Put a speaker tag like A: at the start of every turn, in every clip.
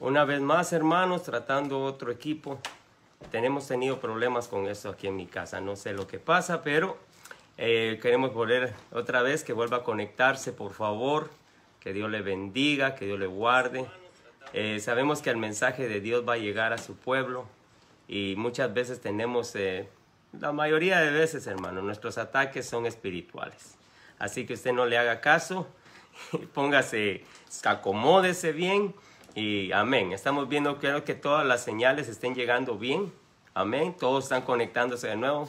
A: Una vez más, hermanos, tratando otro equipo. Tenemos tenido problemas con esto aquí en mi casa. No sé lo que pasa, pero eh, queremos volver otra vez que vuelva a conectarse, por favor. Que Dios le bendiga, que Dios le guarde. Eh, sabemos que el mensaje de Dios va a llegar a su pueblo y muchas veces tenemos, eh, la mayoría de veces, hermanos, nuestros ataques son espirituales. Así que usted no le haga caso, póngase, acomódese bien y amén. Estamos viendo, creo que todas las señales estén llegando bien. Amén. Todos están conectándose de nuevo.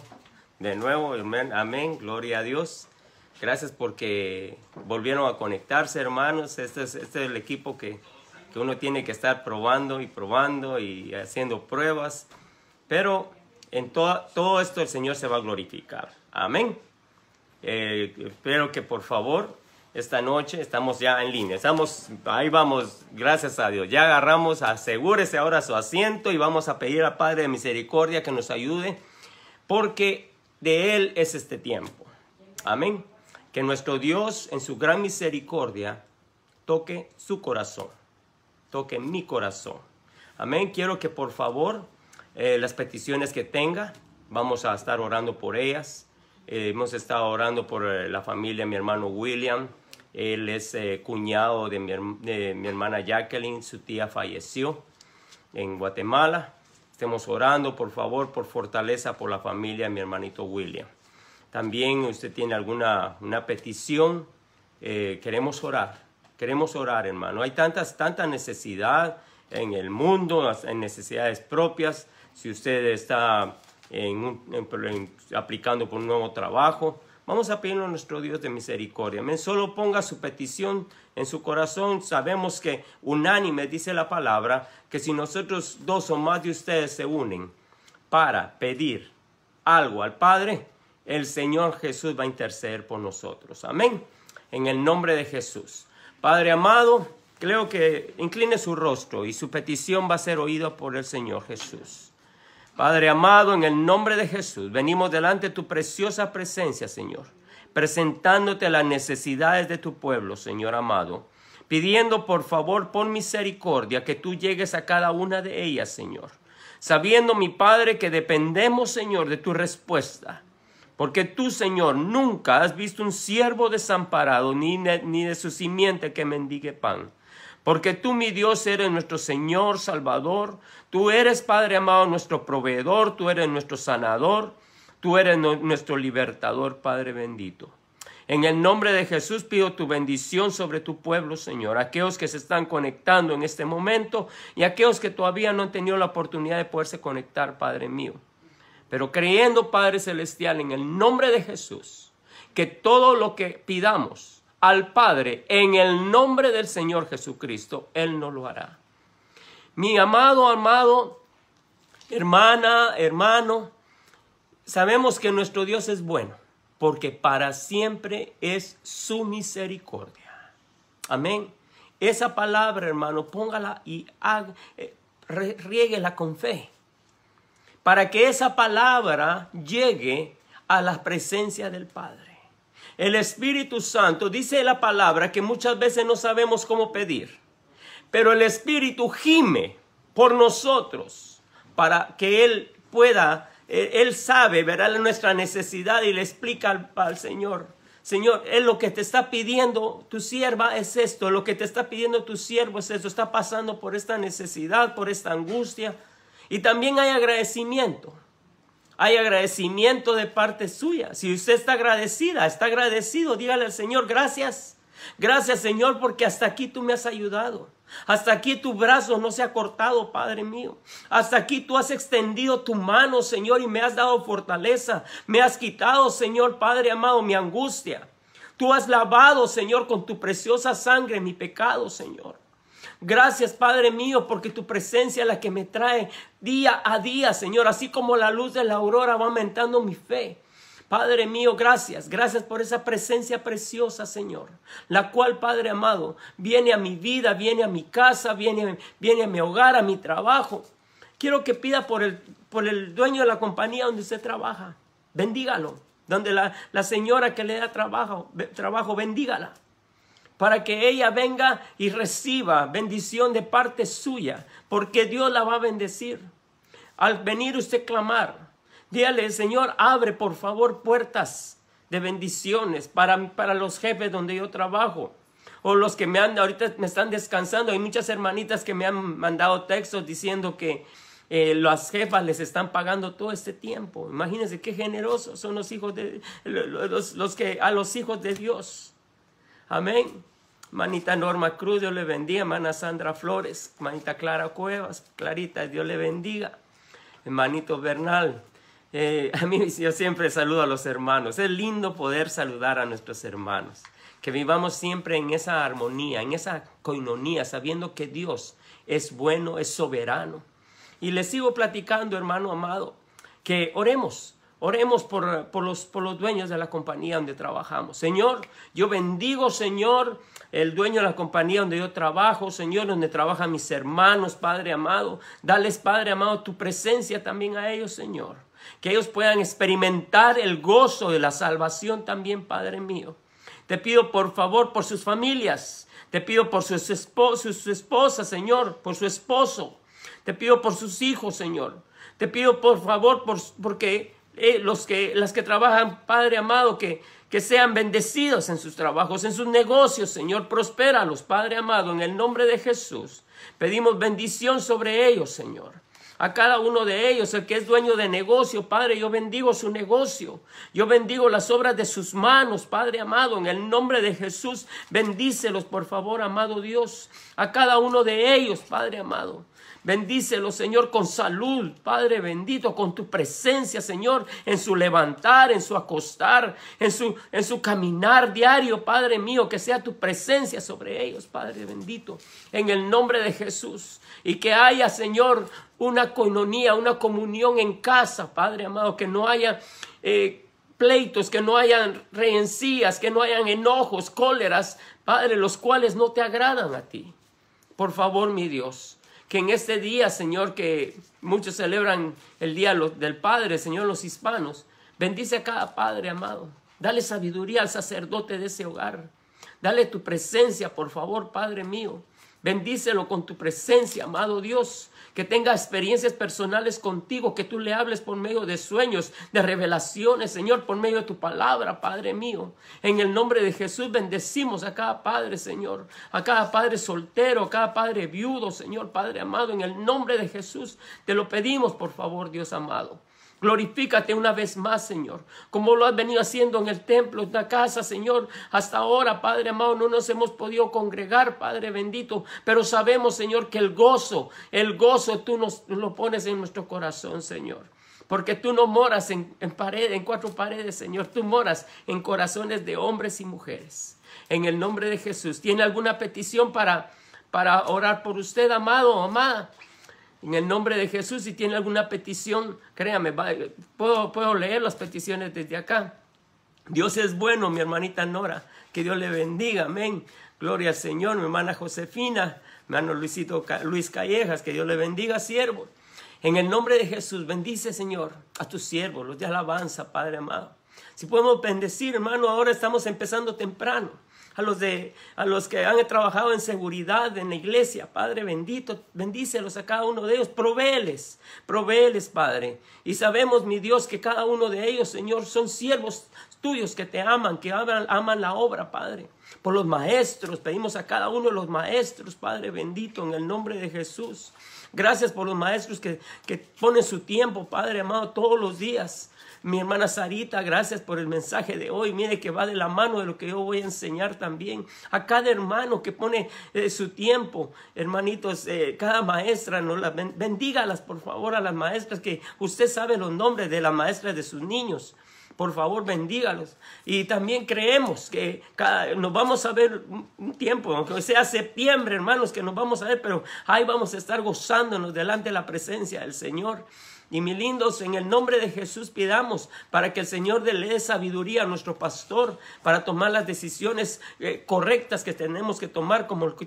A: De nuevo, amén. Gloria a Dios. Gracias porque volvieron a conectarse, hermanos. Este es, este el equipo que, que uno tiene que estar probando y probando y haciendo pruebas. Pero en todo esto el Señor se va a glorificar. Amén. Eh, espero que por favor esta noche estamos ya en línea. Estamos, ahí vamos, gracias a Dios. Ya agarramos, asegúrese ahora su asiento y vamos a pedir al Padre de Misericordia que nos ayude, porque de Él es este tiempo. Amén. Que nuestro Dios en su gran misericordia toque su corazón, toque mi corazón. Amén. Quiero que por favor eh, las peticiones que tenga, vamos a estar orando por ellas. Eh, hemos estado orando por eh, la familia, de mi hermano William, él es eh, cuñado de mi, hermana Jacqueline, su tía falleció en Guatemala. Estamos orando, por favor, por fortaleza por la familia de mi hermanito William. También usted tiene alguna una petición, eh, queremos orar, queremos orar, hermano. Hay tantas, necesidades necesidad en el mundo, en necesidades propias. Si usted está aplicando por un nuevo trabajo, Vamos a pedirle a nuestro Dios de misericordia. Amén. solo ponga su petición en su corazón. Sabemos que unánime dice la palabra que si nosotros dos o más de ustedes se unen para pedir algo al Padre, el Señor Jesús va a interceder por nosotros. Amén. En el nombre de Jesús. Padre amado, creo que incline su rostro y su petición va a ser oída por el Señor Jesús. Padre amado, en el nombre de Jesús, venimos delante de tu preciosa presencia, Señor, presentándote las necesidades de tu pueblo, Señor amado, pidiendo por favor, por misericordia, que tú llegues a cada una de ellas, Señor, sabiendo, mi Padre, que dependemos, Señor, de tu respuesta. Porque tú, Señor, nunca has visto un siervo desamparado, ni, ni de su simiente que mendigue pan. Porque tú, mi Dios, eres nuestro Señor Salvador. Tú eres, Padre amado, nuestro proveedor. Tú eres nuestro sanador. Tú eres nuestro libertador, Padre bendito. En el nombre de Jesús pido tu bendición sobre tu pueblo, Señor. Aquellos que se están conectando en este momento y aquellos que todavía no han tenido la oportunidad de poderse conectar, Padre mío. Pero creyendo, Padre Celestial, en el nombre de Jesús, que todo lo que pidamos, al Padre en el nombre del Señor Jesucristo, Él no lo hará. Mi amado, amado, hermana, hermano, sabemos que nuestro Dios es bueno, porque para siempre es su misericordia. Amén. Esa palabra, hermano, póngala y eh, riéguela con fe. Para que esa palabra llegue a la presencia del Padre. El Espíritu Santo dice la palabra que muchas veces no sabemos cómo pedir, pero el Espíritu gime por nosotros para que Él pueda, eh, Él sabe, verá nuestra necesidad y le explica al, Señor. Señor, es lo que te está pidiendo tu sierva es esto, lo que te está pidiendo tu siervo es esto, está pasando por esta necesidad, por esta angustia. Y también hay agradecimiento hay agradecimiento de parte suya. Si usted está agradecida, está agradecido, dígale al Señor, gracias. Gracias Señor porque hasta aquí tú me has ayudado. Hasta aquí tu brazo no se ha cortado, Padre mío. Hasta aquí tú has extendido tu mano, Señor, y me has dado fortaleza. Me has quitado, Señor, Padre amado, mi angustia. Tú has lavado, Señor, con tu preciosa sangre mi pecado, Señor. Gracias, Padre mío, porque tu presencia es la que me trae día a día, Señor. Así como la luz de la aurora va aumentando mi fe. Padre mío, gracias, gracias por esa presencia preciosa, Señor, la cual, Padre amado, viene a mi vida, viene a mi casa, viene, a mi hogar, a mi trabajo. Quiero que pida por el, dueño de la compañía donde usted trabaja, bendígalo, donde la, señora que le da trabajo bendígala para que ella venga y reciba bendición de parte suya, porque Dios la va a bendecir. Al venir usted clamar, dígale, Señor, abre por favor puertas de bendiciones para, para los jefes donde yo trabajo o los que me han, ahorita me están descansando. Hay muchas hermanitas que me han mandado textos diciendo que eh, las jefas les están pagando todo este tiempo. Imagínense qué generosos son los hijos de los, los que a los hijos de Dios. Amén. Manita Norma Cruz, Dios le bendiga. Hermana Sandra Flores, manita Clara Cuevas, Clarita, Dios le bendiga. Hermanito Bernal, eh, a mí yo siempre saludo a los hermanos. Es lindo poder saludar a nuestros hermanos. Que vivamos siempre en esa armonía, en esa coinonía, sabiendo que Dios es bueno, es soberano. Y les sigo platicando, hermano amado, que oremos, Oremos por, por, los, por, los, dueños de la compañía donde trabajamos. Señor, yo bendigo, Señor, el dueño de la compañía donde yo trabajo, Señor, donde trabajan mis hermanos, Padre amado. Dales, Padre amado, tu presencia también a ellos, Señor. Que ellos puedan experimentar el gozo de la salvación también, Padre mío. Te pido, por favor, por sus familias. Te pido por sus, esposas, Señor, por su esposo. Te pido por sus hijos, Señor. Te pido, por favor, por, porque eh, los que, las que trabajan, Padre amado, que, que sean bendecidos en sus trabajos, en sus negocios, Señor, prospéralos, Padre amado, en el nombre de Jesús. Pedimos bendición sobre ellos, Señor. A cada uno de ellos, el que es dueño de negocio, Padre, yo bendigo su negocio. Yo bendigo las obras de sus manos, Padre amado, en el nombre de Jesús. Bendícelos, por favor, amado Dios. A cada uno de ellos, Padre amado. Bendícelo, Señor, con salud, Padre bendito, con tu presencia, Señor, en su levantar, en su acostar, en su, en su caminar diario, Padre mío, que sea tu presencia sobre ellos, Padre bendito, en el nombre de Jesús. Y que haya, Señor, una coinonía, una comunión en casa, Padre amado, que no haya... Eh, pleitos, que no hayan rencillas, que no hayan enojos, cóleras, Padre, los cuales no te agradan a ti. Por favor, mi Dios, que en este día, Señor, que muchos celebran el Día del Padre, Señor, los hispanos, bendice a cada padre amado. Dale sabiduría al sacerdote de ese hogar. Dale tu presencia, por favor, Padre mío. Bendícelo con tu presencia, amado Dios. Que tenga experiencias personales contigo, que tú le hables por medio de sueños, de revelaciones, Señor, por medio de tu palabra, Padre mío. En el nombre de Jesús bendecimos a cada Padre, Señor, a cada Padre soltero, a cada Padre viudo, Señor, Padre amado. En el nombre de Jesús te lo pedimos, por favor, Dios amado. Glorifícate una vez más, Señor, como lo has venido haciendo en el templo, en la casa, Señor. Hasta ahora, Padre amado, no nos hemos podido congregar, Padre bendito, pero sabemos, Señor, que el gozo, el gozo tú nos lo pones en nuestro corazón, Señor. Porque tú no moras en, en paredes, en cuatro paredes, Señor. Tú moras en corazones de hombres y mujeres. En el nombre de Jesús. ¿Tiene alguna petición para, para orar por usted, amado o amada? en el nombre de Jesús. Si tiene alguna petición, créame, puedo, puedo leer las peticiones desde acá. Dios es bueno, mi hermanita Nora. Que Dios le bendiga, amén. Gloria al Señor, mi hermana Josefina, mi hermano Luisito Luis Callejas, que Dios le bendiga, siervo. En el nombre de Jesús, bendice, Señor, a tus siervos, los de alabanza, Padre amado. Si podemos bendecir, hermano, ahora estamos empezando temprano a los, a los que han trabajado en seguridad en la iglesia, Padre bendito, bendícelos a cada uno de ellos, provéeles, provéeles, Padre. Y sabemos, mi Dios, que cada uno de ellos, Señor, son siervos tuyos que te aman, que aman, la obra, Padre. Por los maestros, pedimos a cada uno de los maestros, Padre bendito, en el nombre de Jesús. Gracias por los maestros que, que ponen su tiempo, Padre amado, todos los días mi hermana Sarita, gracias por el mensaje de hoy. Mire que va de la mano de lo que yo voy a enseñar también. A cada hermano que pone eh, su tiempo, hermanitos, eh, cada maestra, no, bendígalas por favor a las maestras, que usted sabe los nombres de las maestras de sus niños por favor bendígalos. Y también creemos que nos vamos a ver un tiempo, aunque sea septiembre, hermanos, que nos vamos a ver, pero ahí vamos a estar gozándonos delante de la presencia del Señor. Y mis lindos, en el nombre de Jesús pidamos para que el Señor dé sabiduría a nuestro pastor para tomar las decisiones eh, correctas que tenemos que tomar, como el,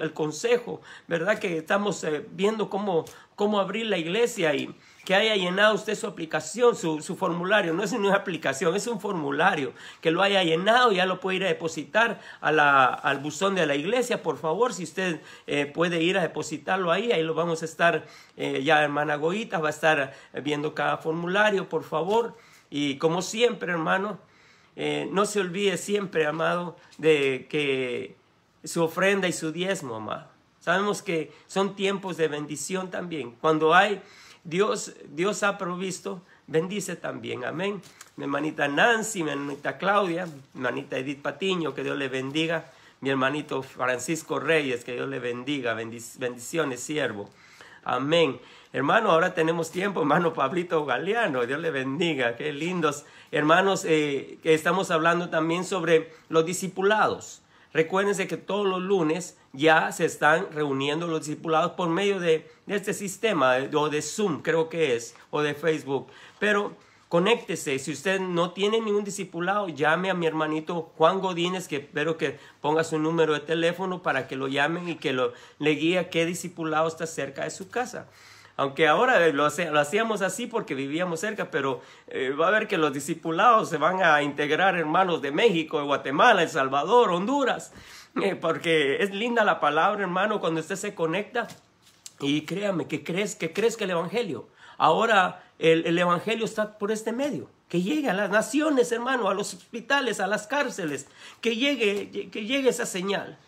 A: el consejo, ¿verdad? Que estamos eh, viendo cómo, cómo abrir la iglesia y que haya llenado usted su aplicación, su, formulario. No es una aplicación, es un formulario. Que lo haya llenado, ya lo puede ir a depositar a al buzón de la iglesia. Por favor, si usted eh, puede ir a depositarlo ahí, ahí lo vamos a estar. Eh, ya hermana Goita va a estar viendo cada formulario, por favor. Y como siempre, hermano, eh, no se olvide siempre, amado, de que su ofrenda y su diezmo, amado. Sabemos que son tiempos de bendición también. Cuando hay Dios, Dios ha provisto, bendice también. Amén. Mi hermanita Nancy, mi hermanita Claudia, mi hermanita Edith Patiño, que Dios le bendiga. Mi hermanito Francisco Reyes, que Dios le bendiga. bendiciones, siervo. Amén. Hermano, ahora tenemos tiempo, hermano Pablito Galeano, Dios le bendiga, qué lindos. Hermanos, eh, que estamos hablando también sobre los discipulados. Recuérdense que todos los lunes ya se están reuniendo los discipulados por medio de, este sistema, o de Zoom creo que es, o de Facebook. Pero conéctese. Si usted no tiene ningún discipulado, llame a mi hermanito Juan Godínez, que espero que ponga su número de teléfono para que lo llamen y que lo, le guíe a qué discipulado está cerca de su casa. Aunque ahora eh, lo, hacíamos así porque vivíamos cerca, pero eh, va a haber que los discipulados se van a integrar hermanos de México, de Guatemala, El Salvador, Honduras, eh, porque es linda la palabra, hermano, cuando usted se conecta y créame que crees que crezca el evangelio. Ahora el, el evangelio está por este medio que llegue a las naciones, hermano, a los hospitales, a las cárceles, que llegue, que llegue esa señal.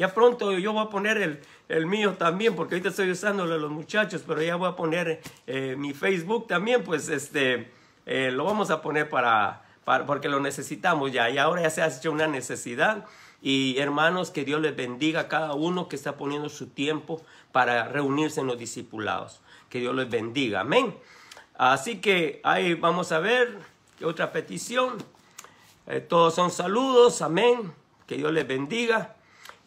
A: Ya pronto yo voy a poner el, mío también, porque ahorita estoy usando a los muchachos, pero ya voy a poner eh, mi Facebook también, pues este, eh, lo vamos a poner para, porque lo necesitamos ya. Y ahora ya se ha hecho una necesidad. Y hermanos, que Dios les bendiga a cada uno que está poniendo su tiempo para reunirse en los discipulados. Que Dios les bendiga. Amén. Así que ahí vamos a ver otra petición. Eh, todos son saludos. Amén. Que Dios les bendiga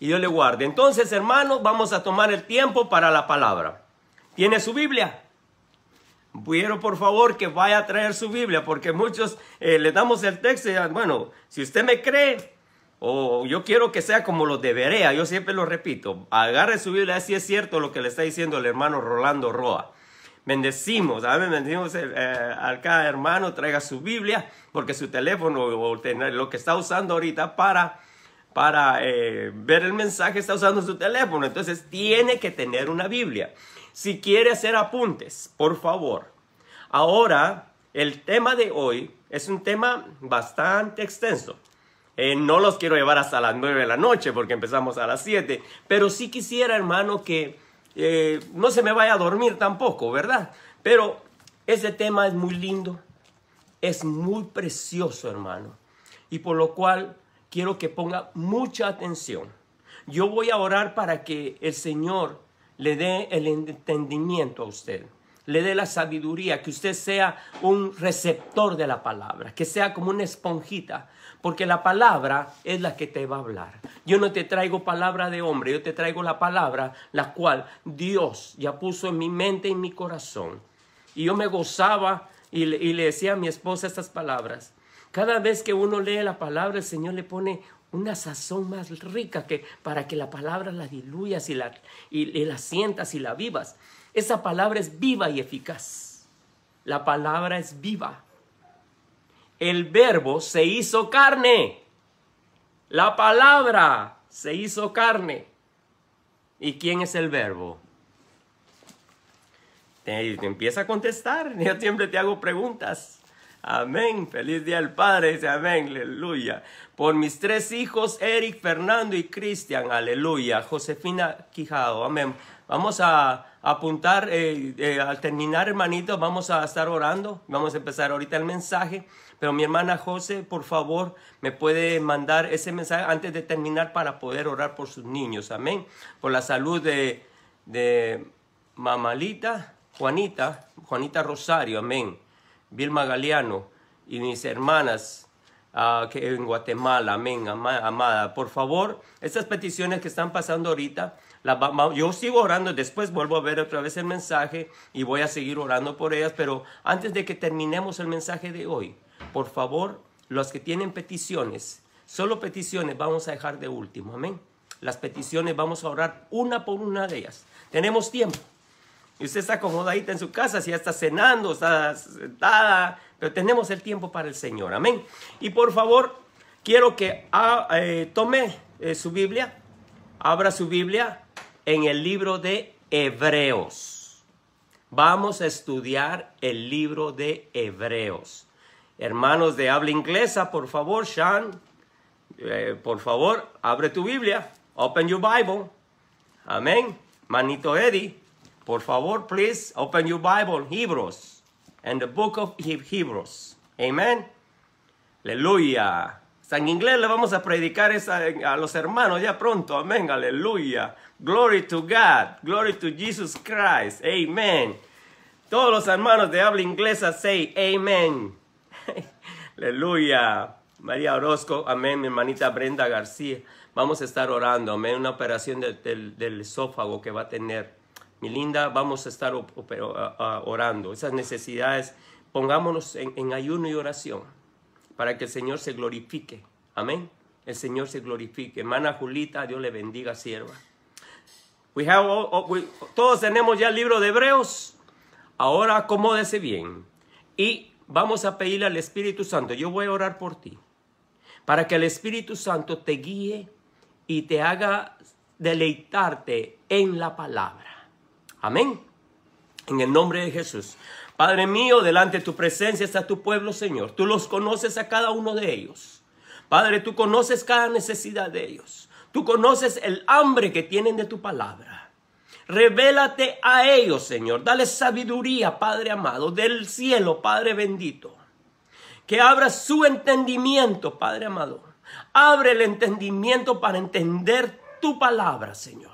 A: y Dios le guarde. Entonces, hermanos, vamos a tomar el tiempo para la palabra. ¿Tiene su Biblia? Quiero por favor que vaya a traer su Biblia, porque muchos eh, le damos el texto y bueno, si usted me cree, o yo quiero que sea como lo debería. yo siempre lo repito, agarre su Biblia, así es cierto lo que le está diciendo el hermano Rolando Roa. Bendecimos, eh, eh, al bendecimos a cada hermano, traiga su Biblia, porque su teléfono o lo que está usando ahorita para para eh, ver el mensaje está usando su teléfono. Entonces tiene que tener una Biblia. Si quiere hacer apuntes, por favor. Ahora, el tema de hoy es un tema bastante extenso. Eh, no los quiero llevar hasta las nueve de la noche porque empezamos a las siete. Pero sí quisiera, hermano, que eh, no se me vaya a dormir tampoco, ¿verdad? Pero ese tema es muy lindo. Es muy precioso, hermano. Y por lo cual quiero que ponga mucha atención. Yo voy a orar para que el Señor le dé el entendimiento a usted, le dé la sabiduría, que usted sea un receptor de la palabra, que sea como una esponjita, porque la palabra es la que te va a hablar. Yo no te traigo palabra de hombre, yo te traigo la palabra la cual Dios ya puso en mi mente y en mi corazón. Y yo me gozaba y le, y le decía a mi esposa estas palabras. Cada vez que uno lee la palabra, el Señor le pone una sazón más rica que, para que la palabra la diluyas y la, sientas y la vivas. Esa palabra es viva y eficaz. La palabra es viva. El verbo se hizo carne. La palabra se hizo carne. ¿Y quién es el verbo? te empieza a contestar. Yo siempre te hago preguntas. Amén. Feliz día al Padre. amén. Aleluya. Por mis tres hijos, Eric, Fernando y Cristian. Aleluya. Josefina Quijado. Amén. Vamos a apuntar, eh, eh, al terminar, hermanito, vamos a estar orando. Vamos a empezar ahorita el mensaje. Pero mi hermana José, por favor, me puede mandar ese mensaje antes de terminar para poder orar por sus niños. Amén. Por la salud de, de Mamalita, Juanita, Juanita Rosario. Amén. Vilma Galeano y mis hermanas ah, que en Guatemala, amén, amada. Por favor, estas peticiones que están pasando ahorita, yo sigo orando, después vuelvo a ver otra vez el mensaje y voy a seguir orando por ellas, pero antes de que terminemos el mensaje de hoy, por favor, los que tienen peticiones, solo peticiones vamos a dejar de último, amén. Las peticiones vamos a orar una por una de ellas. Tenemos tiempo. Y usted está acomodadita en su casa, si ya está cenando, está sentada, pero tenemos el tiempo para el Señor. Amén. Y por favor, quiero que ah, eh, tome eh, su Biblia, abra su Biblia en el libro de Hebreos. Vamos a estudiar el libro de Hebreos. Hermanos de habla inglesa, por favor, Sean, eh, por favor, abre tu Biblia. Open your Bible. Amén. Manito Eddie. Por favor, please open your Bible, Hebrews, and the book of Hebrews. Amen. Aleluya. San Inglés le vamos a predicar a los hermanos ya pronto. Amén. Aleluya. Glory to God. Glory to Jesus Christ. Amen. Todos los hermanos de habla inglesa say amen. Aleluya. María Orozco, amén, mi hermanita Brenda García. Vamos a estar orando, amén, una operación del esófago que va a tener mi linda, vamos a estar orando. Esas necesidades, pongámonos en, ayuno y oración para que el Señor se glorifique. Amén. El Señor se glorifique. Hermana Julita, Dios le bendiga, sierva. We have todos tenemos ya el libro de Hebreos. Ahora acomódese bien. Y vamos a pedirle al Espíritu Santo. Yo voy a orar por ti. Para que el Espíritu Santo te guíe y te haga deleitarte en la palabra. Amén. En el nombre de Jesús. Padre mío, delante de tu presencia está tu pueblo, Señor. Tú los conoces a cada uno de ellos. Padre, tú conoces cada necesidad de ellos. Tú conoces el hambre que tienen de tu palabra. Revélate a ellos, Señor. Dale sabiduría, Padre amado, del cielo, Padre bendito. Que abra su entendimiento, Padre amado. Abre el entendimiento para entender tu palabra, Señor.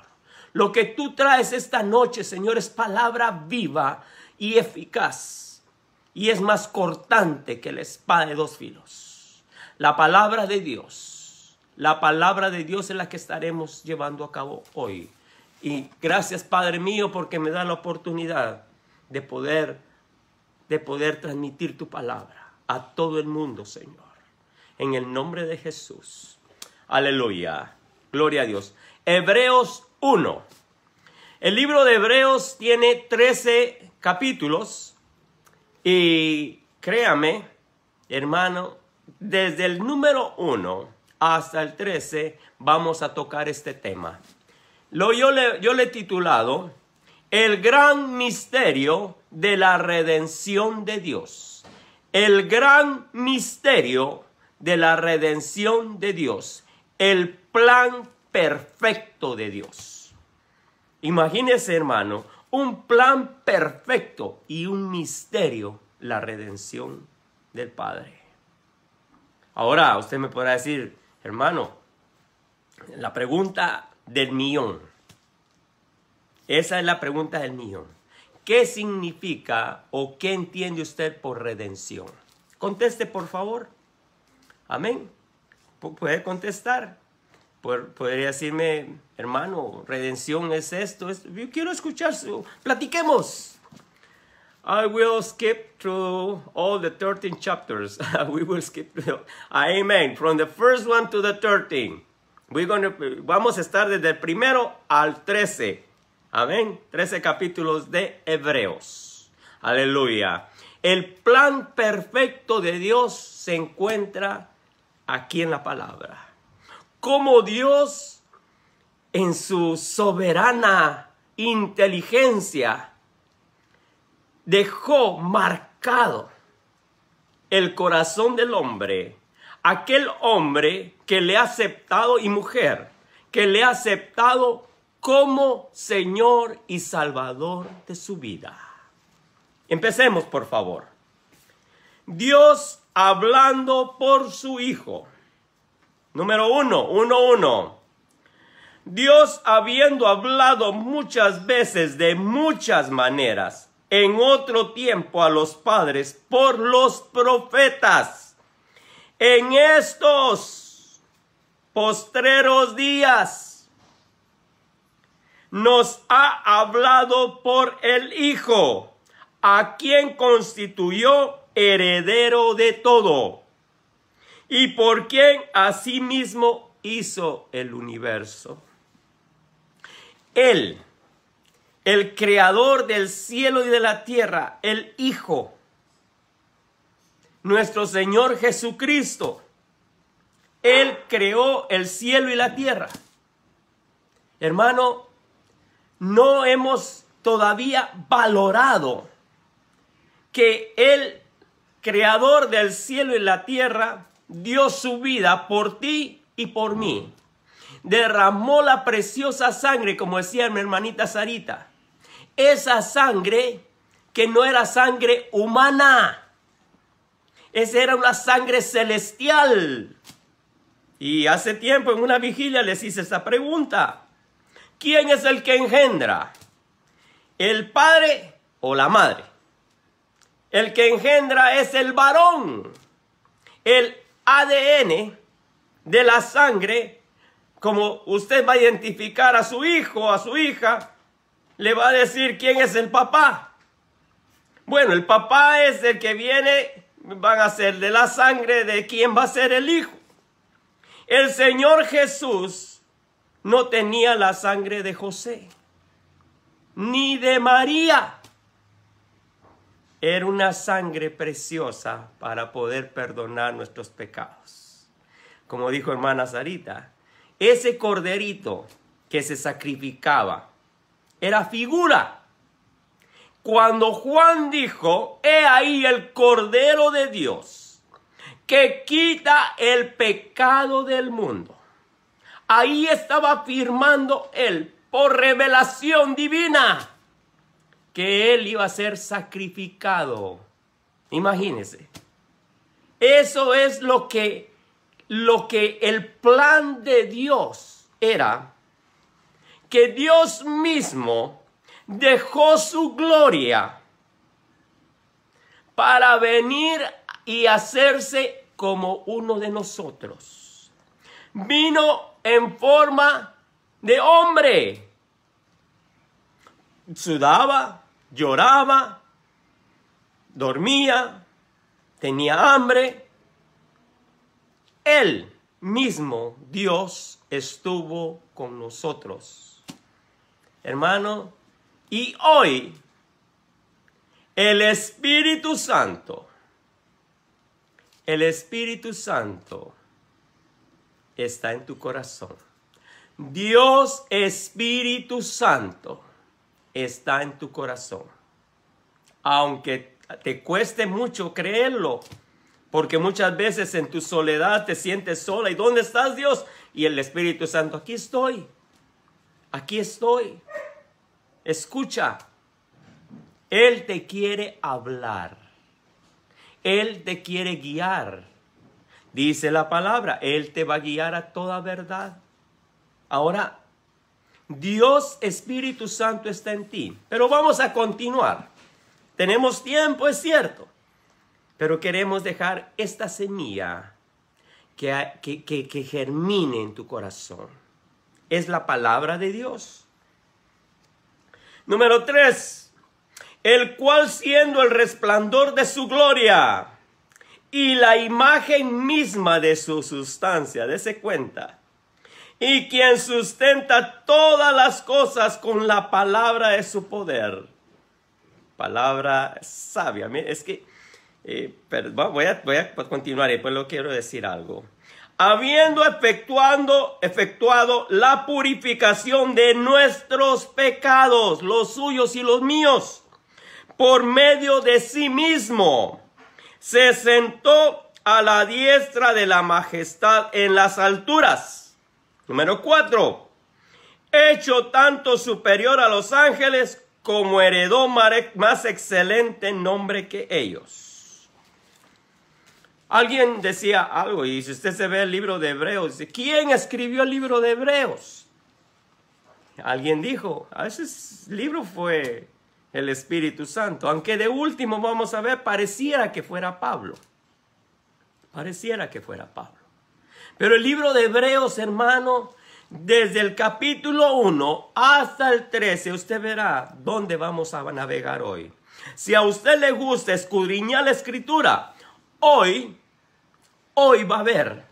A: Lo que tú traes esta noche, Señor, es palabra viva y eficaz. Y es más cortante que la espada de dos filos. La palabra de Dios. La palabra de Dios es la que estaremos llevando a cabo hoy. Y gracias, Padre mío, porque me da la oportunidad de poder, de poder transmitir tu palabra a todo el mundo, Señor. En el nombre de Jesús. Aleluya. Gloria a Dios. Hebreos 1. El libro de Hebreos tiene 13 capítulos y créame, hermano, desde el número uno hasta el 13 vamos a tocar este tema. Lo, yo, le, yo le he titulado El gran misterio de la redención de Dios. El gran misterio de la redención de Dios. El plan perfecto de Dios. Imagínese, hermano, un plan perfecto y un misterio, la redención del Padre. Ahora usted me podrá decir, hermano, la pregunta del millón. Esa es la pregunta del millón. ¿Qué significa o qué entiende usted por redención? Conteste, por favor. Amén. Puede contestar podría decirme, hermano, redención es esto, quiero escuchar su... Platiquemos. I will skip through all the 13 chapters. we will skip through. Amen. From the first one to the 13. We're gonna, vamos a estar desde el primero al 13. Amén. 13 capítulos de Hebreos. Aleluya. El plan perfecto de Dios se encuentra aquí en la palabra cómo Dios en su soberana inteligencia dejó marcado el corazón del hombre, aquel hombre que le ha aceptado y mujer, que le ha aceptado como Señor y Salvador de su vida. Empecemos, por favor. Dios hablando por su Hijo Número uno, uno, uno. Dios habiendo hablado muchas veces de muchas maneras en otro tiempo a los padres por los profetas, en estos postreros días nos ha hablado por el Hijo, a quien constituyó heredero de todo y por quien asimismo hizo el universo. Él, el creador del cielo y de la tierra, el Hijo, nuestro Señor Jesucristo, Él creó el cielo y la tierra. Hermano, no hemos todavía valorado que el creador del cielo y la tierra dio su vida por ti y por mí. Derramó la preciosa sangre, como decía mi hermanita Sarita. Esa sangre que no era sangre humana. Esa era una sangre celestial. Y hace tiempo en una vigilia les hice esa pregunta. ¿Quién es el que engendra? ¿El padre o la madre? El que engendra es el varón. El ADN de la sangre, como usted va a identificar a su hijo, a su hija, le va a decir quién es el papá. Bueno, el papá es el que viene, van a ser de la sangre de quién va a ser el hijo. El Señor Jesús no tenía la sangre de José, ni de María era una sangre preciosa para poder perdonar nuestros pecados. Como dijo hermana Sarita, ese corderito que se sacrificaba era figura. Cuando Juan dijo, he ahí el cordero de Dios que quita el pecado del mundo. Ahí estaba firmando él por revelación divina que él iba a ser sacrificado. Imagínense. Eso es lo que, lo que el plan de Dios era. Que Dios mismo dejó su gloria para venir y hacerse como uno de nosotros. Vino en forma de hombre sudaba, lloraba, dormía, tenía hambre. Él mismo, Dios, estuvo con nosotros. Hermano, y hoy el Espíritu Santo, el Espíritu Santo está en tu corazón. Dios Espíritu Santo está en tu corazón. Aunque te cueste mucho creerlo, porque muchas veces en tu soledad te sientes sola. ¿Y dónde estás Dios? Y el Espíritu Santo, aquí estoy, aquí estoy. Escucha, Él te quiere hablar. Él te quiere guiar. Dice la palabra, Él te va a guiar a toda verdad. Ahora, Dios Espíritu Santo está en ti. Pero vamos a continuar. Tenemos tiempo, es cierto. Pero queremos dejar esta semilla que, germine en tu corazón. Es la palabra de Dios. Número tres, el cual siendo el resplandor de su gloria y la imagen misma de su sustancia, ¿dese cuenta, y quien sustenta todas las cosas con la palabra de su poder. Palabra sabia. Es que eh, voy, a, voy, a, continuar y lo quiero decir algo. Habiendo efectuando, efectuado la purificación de nuestros pecados, los suyos y los míos, por medio de sí mismo, se sentó a la diestra de la majestad en las alturas Número 4. Hecho tanto superior a los ángeles como heredó más excelente nombre que ellos. Alguien decía algo y si usted se ve el libro de Hebreos, dice, ¿quién escribió el libro de Hebreos? Alguien dijo, a ah, ese libro fue el Espíritu Santo, aunque de último vamos a ver, pareciera que fuera Pablo. Pareciera que fuera Pablo. Pero el libro de Hebreos, hermano, desde el capítulo 1 hasta el 13, usted verá dónde vamos a navegar hoy. Si a usted le gusta escudriñar la escritura, hoy, hoy va a ver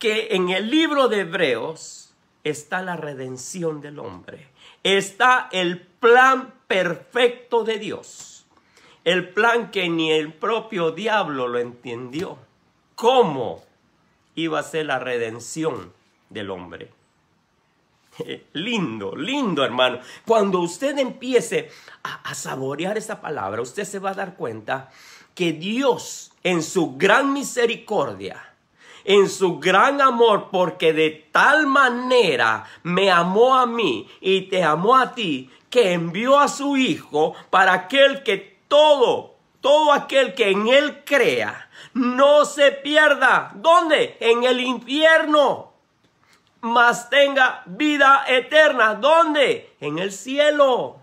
A: que en el libro de Hebreos está la redención del hombre. Está el plan perfecto de Dios. El plan que ni el propio diablo lo entendió. ¿Cómo? iba a ser la redención del hombre. Lindo, lindo hermano. Cuando usted empiece a, saborear esa palabra, usted se va a dar cuenta que Dios en su gran misericordia, en su gran amor, porque de tal manera me amó a mí y te amó a ti, que envió a su Hijo para aquel que todo, todo aquel que en Él crea, no se pierda. ¿Dónde? En el infierno. Mas tenga vida eterna. ¿Dónde? En el cielo.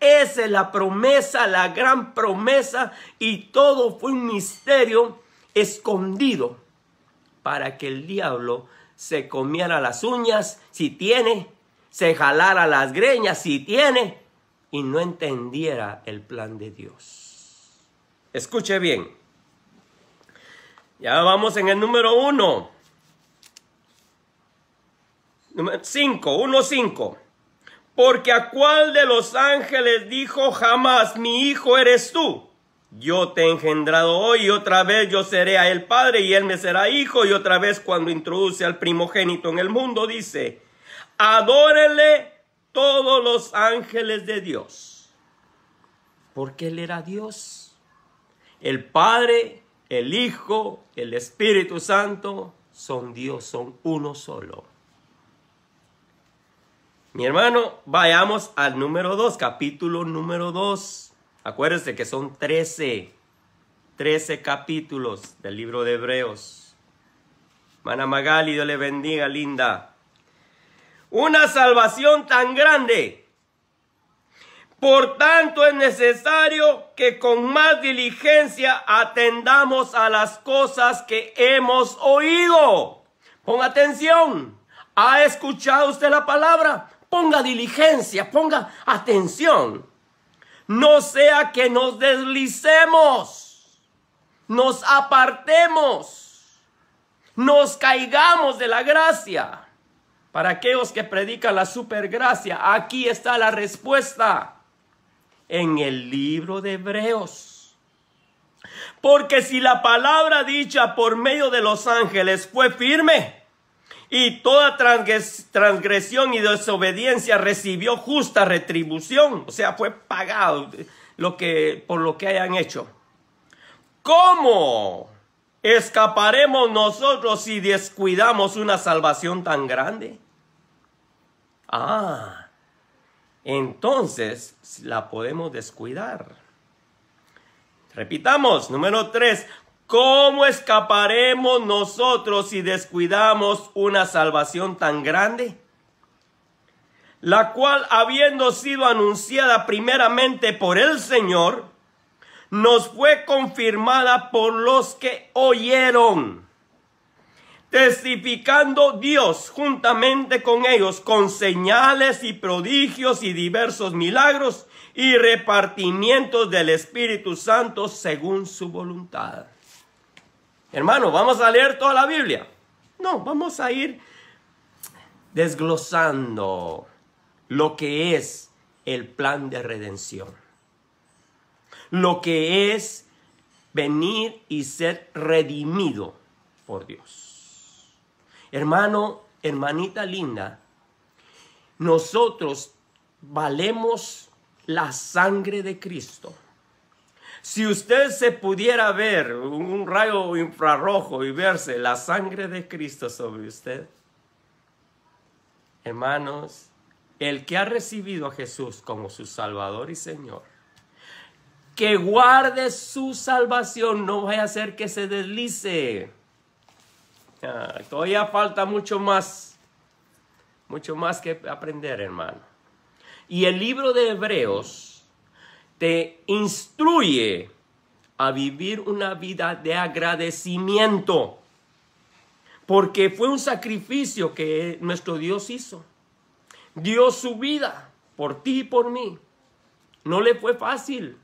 A: Esa es la promesa, la gran promesa. Y todo fue un misterio escondido para que el diablo se comiera las uñas si tiene, se jalara las greñas si tiene y no entendiera el plan de Dios. Escuche bien. Ya vamos en el número uno. Número cinco, uno cinco. Porque a cuál de los ángeles dijo jamás, mi hijo eres tú. Yo te he engendrado hoy y otra vez yo seré a él padre y él me será hijo. Y otra vez cuando introduce al primogénito en el mundo dice, adórele todos los ángeles de Dios. Porque él era Dios. El Padre el Hijo, el Espíritu Santo, son Dios, son uno solo. Mi hermano, vayamos al número 2, capítulo número 2. Acuérdense que son 13, 13 capítulos del libro de Hebreos. Mana Magali, Dios le bendiga, linda. Una salvación tan grande por tanto, es necesario que con más diligencia atendamos a las cosas que hemos oído. Ponga atención. ¿Ha escuchado usted la palabra? Ponga diligencia, ponga atención. No sea que nos deslicemos, nos apartemos, nos caigamos de la gracia. Para aquellos que predican la supergracia, aquí está la respuesta en el libro de Hebreos. Porque si la palabra dicha por medio de los ángeles fue firme y toda transgresión y desobediencia recibió justa retribución, o sea, fue pagado lo que, por lo que hayan hecho. ¿Cómo escaparemos nosotros si descuidamos una salvación tan grande? Ah, entonces la podemos descuidar. Repitamos, número tres, ¿cómo escaparemos nosotros si descuidamos una salvación tan grande? La cual, habiendo sido anunciada primeramente por el Señor, nos fue confirmada por los que oyeron testificando Dios juntamente con ellos con señales y prodigios y diversos milagros y repartimientos del Espíritu Santo según su voluntad. Hermano, ¿vamos a leer toda la Biblia? No, vamos a ir desglosando lo que es el plan de redención. Lo que es venir y ser redimido por Dios. Hermano, hermanita linda, nosotros valemos la sangre de Cristo. Si usted se pudiera ver un rayo infrarrojo y verse la sangre de Cristo sobre usted, hermanos, el que ha recibido a Jesús como su Salvador y Señor, que guarde su salvación, no vaya a hacer que se deslice todavía falta mucho más, mucho más que aprender, hermano. Y el libro de Hebreos te instruye a vivir una vida de agradecimiento, porque fue un sacrificio que nuestro Dios hizo. Dio su vida por ti y por mí. No le fue fácil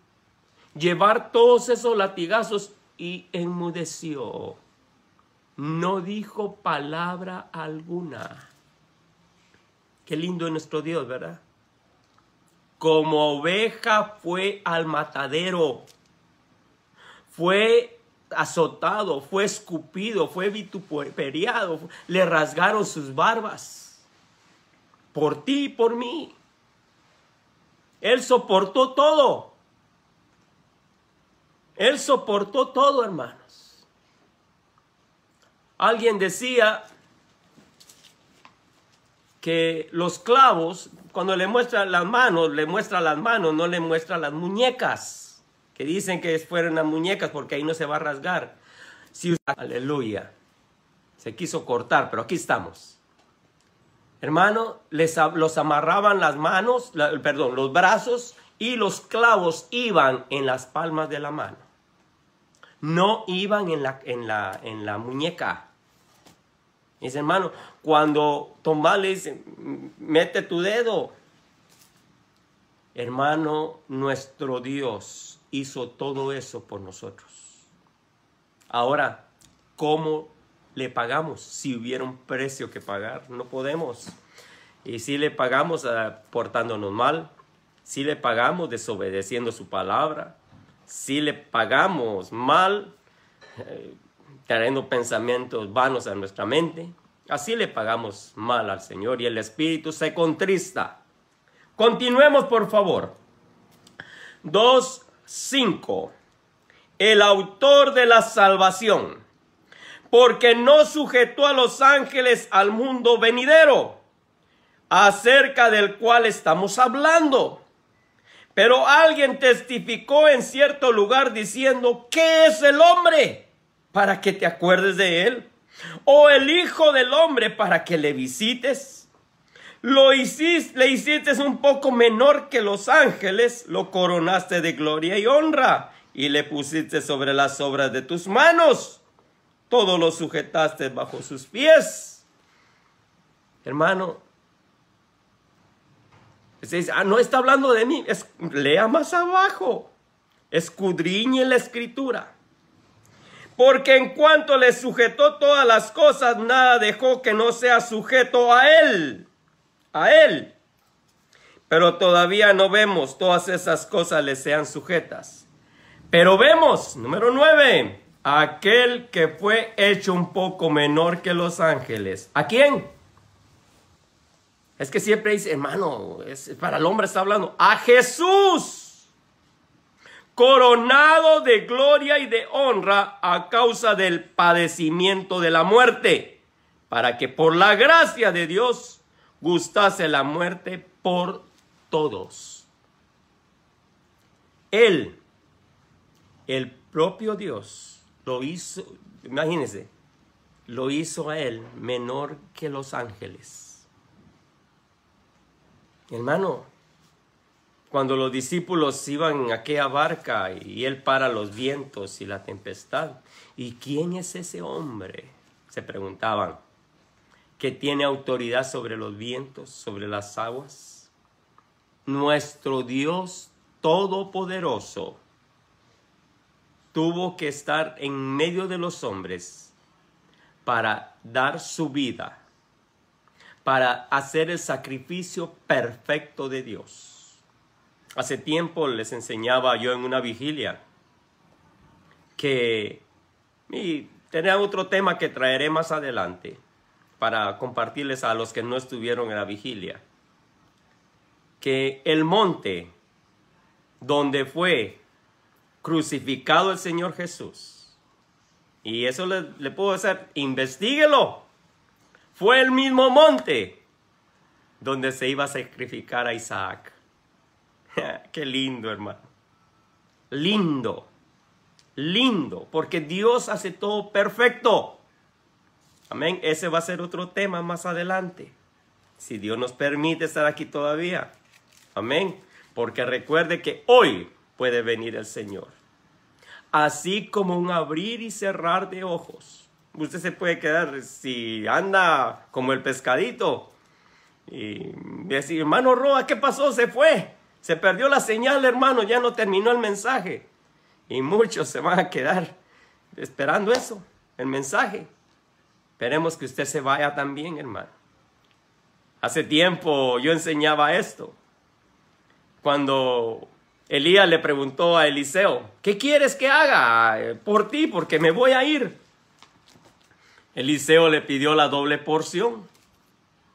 A: llevar todos esos latigazos y enmudeció no dijo palabra alguna. Qué lindo es nuestro Dios, ¿verdad? Como oveja fue al matadero, fue azotado, fue escupido, fue vituperiado, le rasgaron sus barbas. Por ti y por mí. Él soportó todo. Él soportó todo, hermano. Alguien decía que los clavos, cuando le muestran las manos, le muestra las manos, no le muestra las muñecas. Que dicen que fueron las muñecas porque ahí no se va a rasgar. Si, aleluya. Se quiso cortar, pero aquí estamos. Hermano, les, los amarraban las manos, perdón, los brazos y los clavos iban en las palmas de la mano. No iban en la, en la, en la muñeca. Dice, hermano, cuando Tomás le dice, mete tu dedo. Hermano, nuestro Dios hizo todo eso por nosotros. Ahora, ¿cómo le pagamos si hubiera un precio que pagar? No podemos. Y si le pagamos ah, portándonos mal, si le pagamos desobedeciendo su palabra, si le pagamos mal, eh, trayendo pensamientos vanos a nuestra mente. Así le pagamos mal al Señor y el Espíritu se contrista. Continuemos, por favor. 2.5. El autor de la salvación, porque no sujetó a los ángeles al mundo venidero, acerca del cual estamos hablando. Pero alguien testificó en cierto lugar diciendo, ¿qué es el hombre? para que te acuerdes de él? ¿O oh, el Hijo del Hombre para que le visites? Lo hiciste, le hiciste un poco menor que los ángeles, lo coronaste de gloria y honra y le pusiste sobre las obras de tus manos. Todo lo sujetaste bajo sus pies. Hermano, este ah, no está hablando de mí. Es, lea más abajo. Escudriñe la escritura. Porque en cuanto le sujetó todas las cosas, nada dejó que no sea sujeto a él. A él. Pero todavía no vemos todas esas cosas le sean sujetas. Pero vemos, número nueve, aquel que fue hecho un poco menor que los ángeles. ¿A quién? Es que siempre dice, hermano, es, para el hombre está hablando. A Jesús coronado de gloria y de honra a causa del padecimiento de la muerte, para que por la gracia de Dios gustase la muerte por todos. Él, el propio Dios, lo hizo, imagínense, lo hizo a él menor que los ángeles. Hermano, cuando los discípulos iban a aquella barca y él para los vientos y la tempestad. ¿Y quién es ese hombre? Se preguntaban, que tiene autoridad sobre los vientos, sobre las aguas. Nuestro Dios Todopoderoso tuvo que estar en medio de los hombres para dar su vida, para hacer el sacrificio perfecto de Dios Hace tiempo les enseñaba yo en una vigilia que, y tenía otro tema que traeré más adelante para compartirles a los que no estuvieron en la vigilia, que el monte donde fue crucificado el Señor Jesús, y eso le, puedo decir, investiguelo, fue el mismo monte donde se iba a sacrificar a Isaac. Qué lindo, hermano. Lindo. Lindo. Porque Dios hace todo perfecto. Amén. Ese va a ser otro tema más adelante. Si Dios nos permite estar aquí todavía. Amén. Porque recuerde que hoy puede venir el Señor. Así como un abrir y cerrar de ojos. Usted se puede quedar, si anda como el pescadito, y decir, hermano Roa, ¿qué pasó? Se fue. Se perdió la señal, hermano, ya no terminó el mensaje. Y muchos se van a quedar esperando eso, el mensaje. Esperemos que usted se vaya también, hermano. Hace tiempo yo enseñaba esto. Cuando Elías le preguntó a Eliseo, ¿qué quieres que haga ah, por ti? Porque me voy a ir. Eliseo le pidió la doble porción.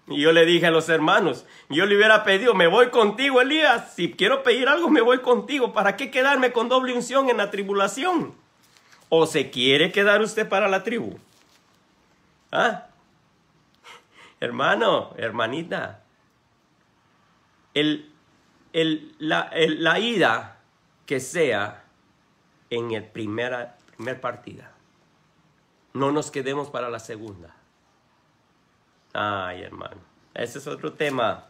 A: Y yo le dije a los hermanos, yo le hubiera pedido, me voy contigo, Elías. Si quiero pedir algo, me voy contigo. ¿Para qué quedarme con doble unción en la tribulación? ¿O se quiere quedar usted para la tribu? ¿Ah? Hermano, hermanita, el, el, la, la, ida que sea en el primera, primer partida. No nos quedemos para la segunda. Ay, hermano. Ese es otro tema.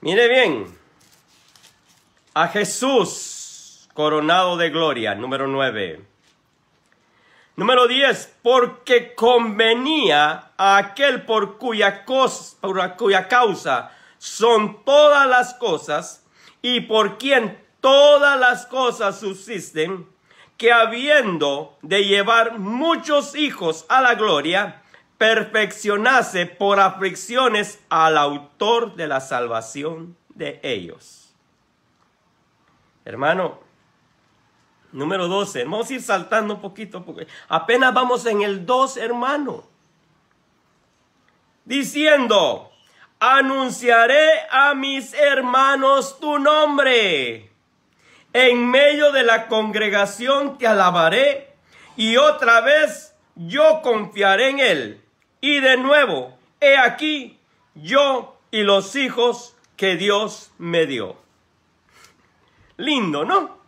A: Mire bien. A Jesús, coronado de gloria, número 9. Número 10. Porque convenía a aquel por cuya, por cuya causa son todas las cosas y por quien todas las cosas subsisten, que habiendo de llevar muchos hijos a la gloria, perfeccionase por aflicciones al autor de la salvación de ellos. Hermano, número 12, vamos a ir saltando un poquito porque apenas vamos en el dos, hermano. Diciendo, anunciaré a mis hermanos tu nombre. En medio de la congregación te alabaré y otra vez yo confiaré en él. Y de nuevo, he aquí yo y los hijos que Dios me dio. Lindo, ¿no?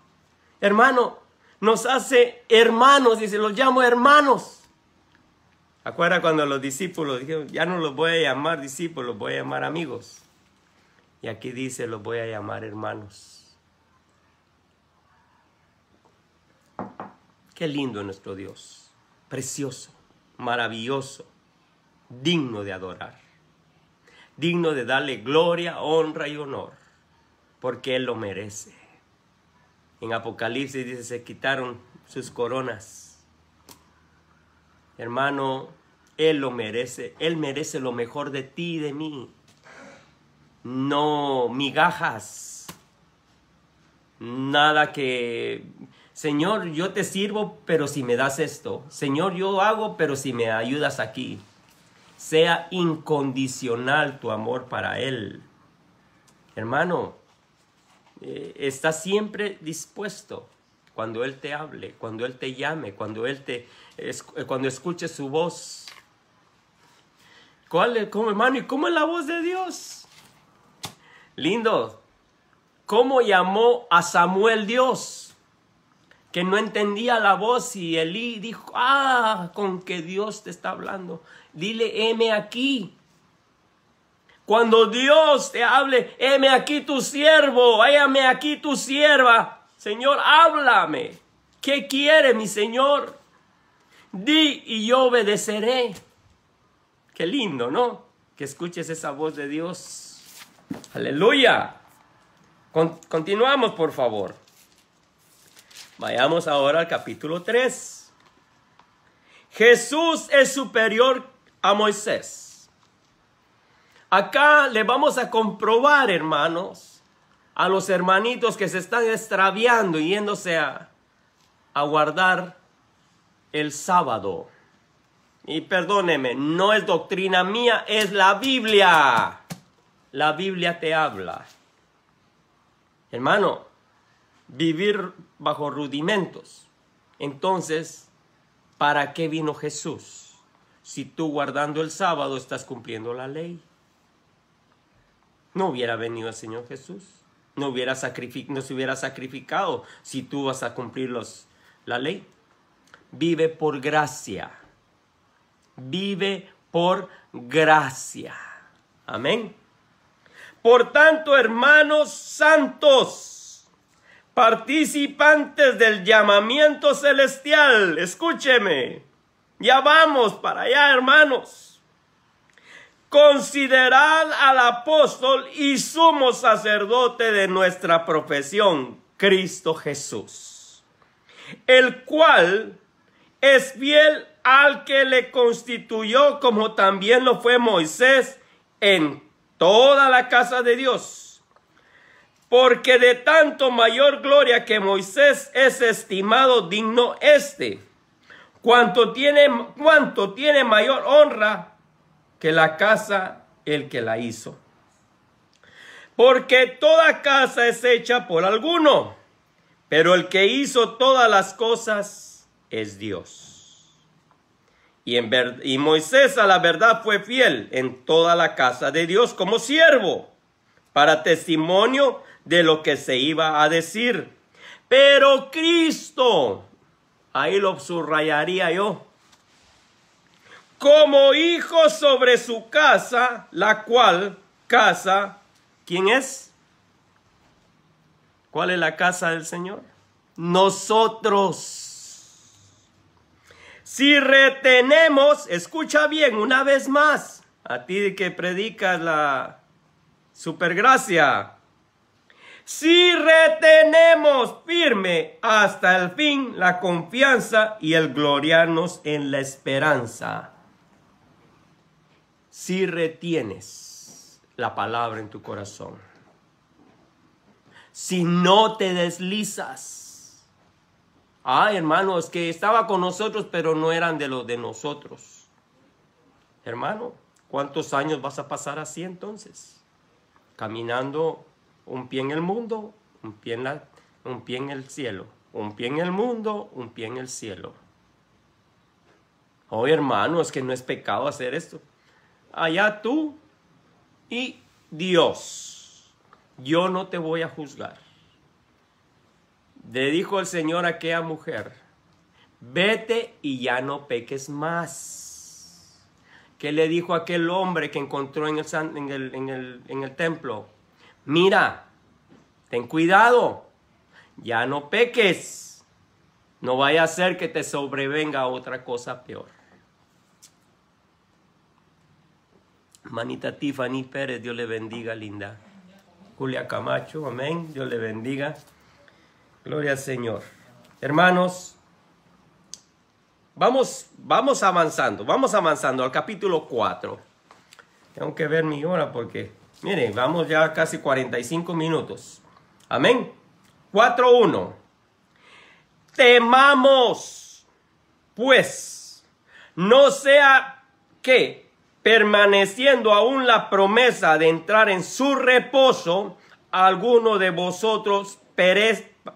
A: Hermano, nos hace hermanos, dice, los llamo hermanos. Acuerda cuando los discípulos dijeron, ya no los voy a llamar discípulos, los voy a llamar amigos. Y aquí dice, los voy a llamar hermanos. Qué lindo nuestro Dios, precioso, maravilloso digno de adorar, digno de darle gloria, honra y honor, porque Él lo merece. En Apocalipsis dice, se quitaron sus coronas. Hermano, Él lo merece, Él merece lo mejor de ti y de mí. No migajas, nada que Señor, yo te sirvo, pero si me das esto. Señor, yo hago, pero si me ayudas aquí sea incondicional tu amor para Él. Hermano, eh, está siempre dispuesto cuando Él te hable, cuando Él te llame, cuando Él te eh, cuando escuche su voz. ¿Cuál es, cómo, hermano? ¿Y cómo es la voz de Dios? Lindo. ¿Cómo llamó a Samuel Dios? que no entendía la voz y Elí dijo, ah, con que Dios te está hablando, dile, heme aquí. Cuando Dios te hable, heme aquí tu siervo, váyame aquí tu sierva. Señor, háblame. ¿Qué quiere mi Señor? Di y yo obedeceré. Qué lindo, ¿no? Que escuches esa voz de Dios. Aleluya. continuamos, por favor. Vayamos ahora al capítulo 3. Jesús es superior a Moisés. Acá le vamos a comprobar, hermanos, a los hermanitos que se están extraviando y yéndose a, a guardar el sábado. Y perdóneme, no es doctrina mía, es la Biblia. La Biblia te habla. Hermano, vivir bajo rudimentos. Entonces, ¿para qué vino Jesús? Si tú guardando el sábado estás cumpliendo la ley. No hubiera venido el Señor Jesús. No, hubiera se hubiera sacrificado si tú vas a cumplir la ley. Vive por gracia. Vive por gracia. Amén. Por tanto, hermanos santos participantes del llamamiento celestial. Escúcheme, ya vamos para allá, hermanos. Considerad al apóstol y sumo sacerdote de nuestra profesión, Cristo Jesús, el cual es fiel al que le constituyó, como también lo fue Moisés, en toda la casa de Dios porque de tanto mayor gloria que Moisés es estimado digno este, cuanto tiene, cuanto tiene mayor honra que la casa el que la hizo. Porque toda casa es hecha por alguno, pero el que hizo todas las cosas es Dios. Y, en y Moisés a la verdad fue fiel en toda la casa de Dios como siervo, para testimonio de lo que se iba a decir. Pero Cristo, ahí lo subrayaría yo, como hijo sobre su casa, la cual casa, ¿quién es? ¿Cuál es la casa del Señor? Nosotros. Si retenemos, escucha bien una vez más, a ti que predicas la supergracia, si retenemos firme hasta el fin la confianza y el gloriarnos en la esperanza. Si retienes la palabra en tu corazón. Si no te deslizas. Ay, hermanos, que estaba con nosotros, pero no eran de los de nosotros. Hermano, ¿cuántos años vas a pasar así entonces? Caminando un pie en el mundo, un pie en, un pie en el cielo. Un pie en el mundo, un pie en el cielo. Oye, oh, hermano, es que no es pecado hacer esto. Allá tú y Dios. Yo no te voy a juzgar. Le dijo el Señor a aquella mujer, vete y ya no peques más. ¿Qué le dijo aquel hombre que encontró en el, el, en el, en el templo? mira, ten cuidado, ya no peques, no vaya a ser que te sobrevenga otra cosa peor. Manita Tiffany Pérez, Dios le bendiga, linda. Julia Camacho, amén, Dios le bendiga. Gloria al Señor. Hermanos, vamos, vamos avanzando, vamos avanzando al capítulo 4. Tengo que ver mi hora porque Miren, vamos ya casi 45 minutos. Amén. 4.1. Temamos, pues, no sea que, permaneciendo aún la promesa de entrar en su reposo, alguno de vosotros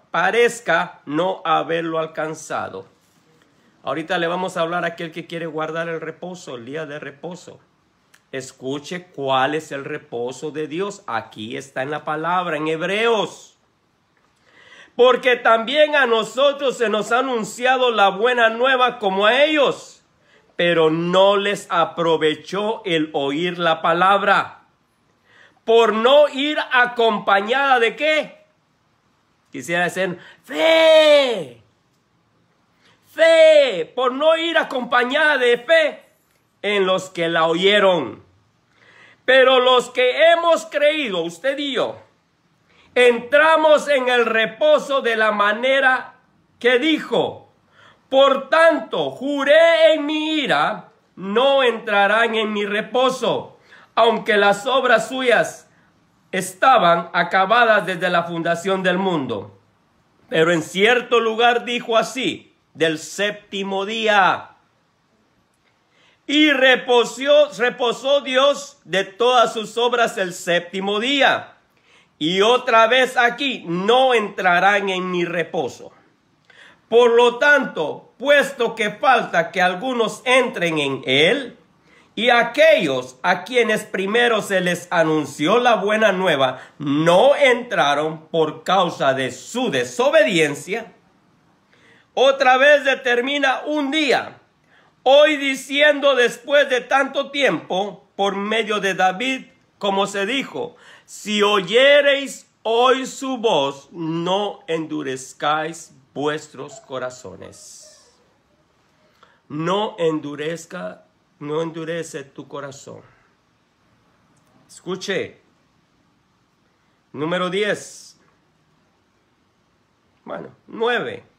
A: parezca no haberlo alcanzado. Ahorita le vamos a hablar a aquel que quiere guardar el reposo, el día de reposo. Escuche cuál es el reposo de Dios. Aquí está en la palabra, en Hebreos. Porque también a nosotros se nos ha anunciado la buena nueva como a ellos, pero no les aprovechó el oír la palabra. Por no ir acompañada de qué? Quisiera decir, fe. Fe, por no ir acompañada de fe en los que la oyeron. Pero los que hemos creído, usted y yo, entramos en el reposo de la manera que dijo, por tanto, juré en mi ira, no entrarán en mi reposo, aunque las obras suyas estaban acabadas desde la fundación del mundo. Pero en cierto lugar dijo así, del séptimo día y reposó Dios de todas sus obras el séptimo día. Y otra vez aquí, no entrarán en mi reposo. Por lo tanto, puesto que falta que algunos entren en él, y aquellos a quienes primero se les anunció la buena nueva no entraron por causa de su desobediencia, otra vez determina un día hoy diciendo después de tanto tiempo, por medio de David, como se dijo, si oyereis hoy su voz, no endurezcáis vuestros corazones. No endurezca, no endurece tu corazón. Escuche. Número 10. Bueno, 9.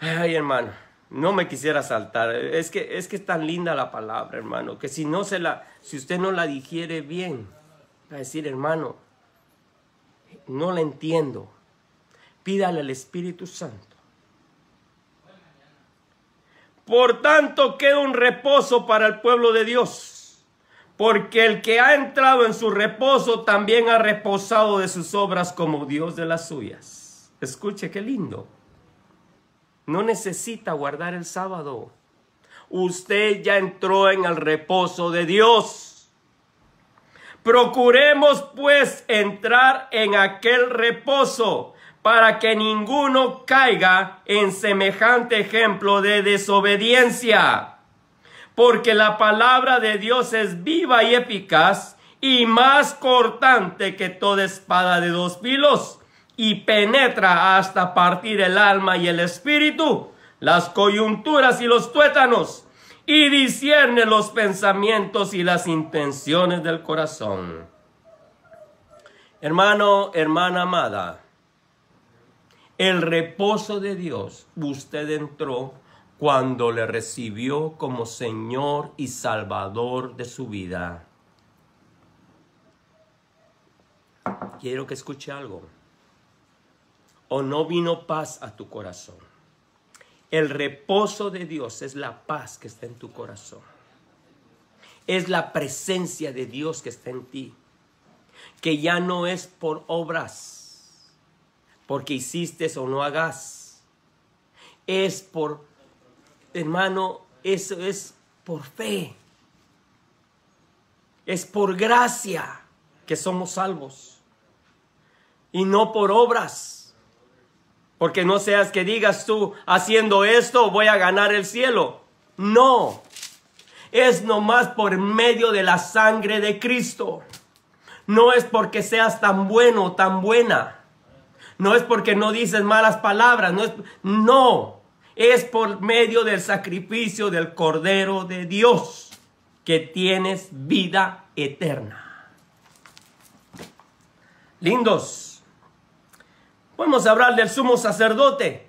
A: Ay, hermano, no me quisiera saltar. Es que es que es tan linda la palabra, hermano, que si no se la si usted no la digiere bien, va a decir, hermano, no la entiendo. Pídale al Espíritu Santo. Por tanto, queda un reposo para el pueblo de Dios, porque el que ha entrado en su reposo también ha reposado de sus obras como Dios de las suyas. Escuche, qué lindo. No necesita guardar el sábado. Usted ya entró en el reposo de Dios. Procuremos pues entrar en aquel reposo para que ninguno caiga en semejante ejemplo de desobediencia. Porque la palabra de Dios es viva y eficaz y más cortante que toda espada de dos filos y penetra hasta partir el alma y el espíritu, las coyunturas y los tuétanos, y discierne los pensamientos y las intenciones del corazón. Hermano, hermana amada, el reposo de Dios usted entró cuando le recibió como Señor y Salvador de su vida. Quiero que escuche algo o no vino paz a tu corazón. El reposo de Dios es la paz que está en tu corazón. Es la presencia de Dios que está en ti, que ya no es por obras, porque hiciste o no hagas. Es por, hermano, eso es por fe. Es por gracia que somos salvos y no por obras. Porque no seas que digas tú, haciendo esto voy a ganar el cielo. No. Es nomás por medio de la sangre de Cristo. No es porque seas tan bueno o tan buena. No es porque no dices malas palabras. No. Es, no. Es por medio del sacrificio del Cordero de Dios que tienes vida eterna. Lindos. Podemos hablar del sumo sacerdote,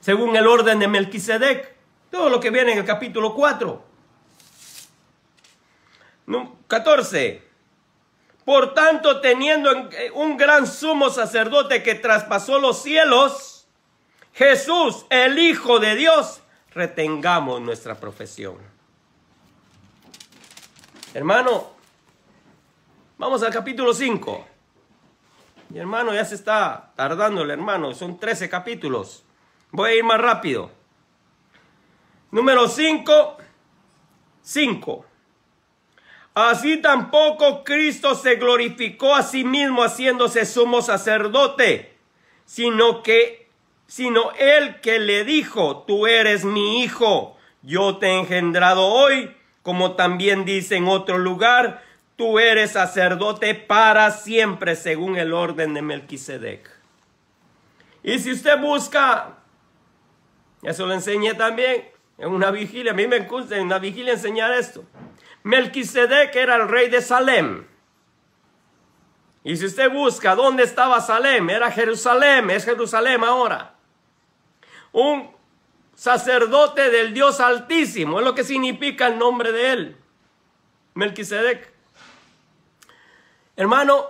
A: según el orden de Melquisedec, todo lo que viene en el capítulo 4. 14. Por tanto, teniendo eh, un gran sumo sacerdote que traspasó los cielos, Jesús, el Hijo de Dios, retengamos nuestra profesión. Hermano, vamos al capítulo 5. Mi hermano ya se está tardando el hermano. Son 13 capítulos. Voy a ir más rápido. Número 5. 5. Así tampoco Cristo se glorificó a sí mismo haciéndose sumo sacerdote, sino que sino él que le dijo, tú eres mi hijo, yo te he engendrado hoy, como también dice en otro lugar, tú eres sacerdote para siempre según el orden de Melquisedec. Y si usted busca, eso lo enseñé también en una vigilia, a mí me gusta en una vigilia enseñar esto. Melquisedec era el rey de Salem. Y si usted busca dónde estaba Salem, era Jerusalén, es Jerusalén ahora. Un sacerdote del Dios Altísimo, es lo que significa el nombre de él, Melquisedec. Hermano,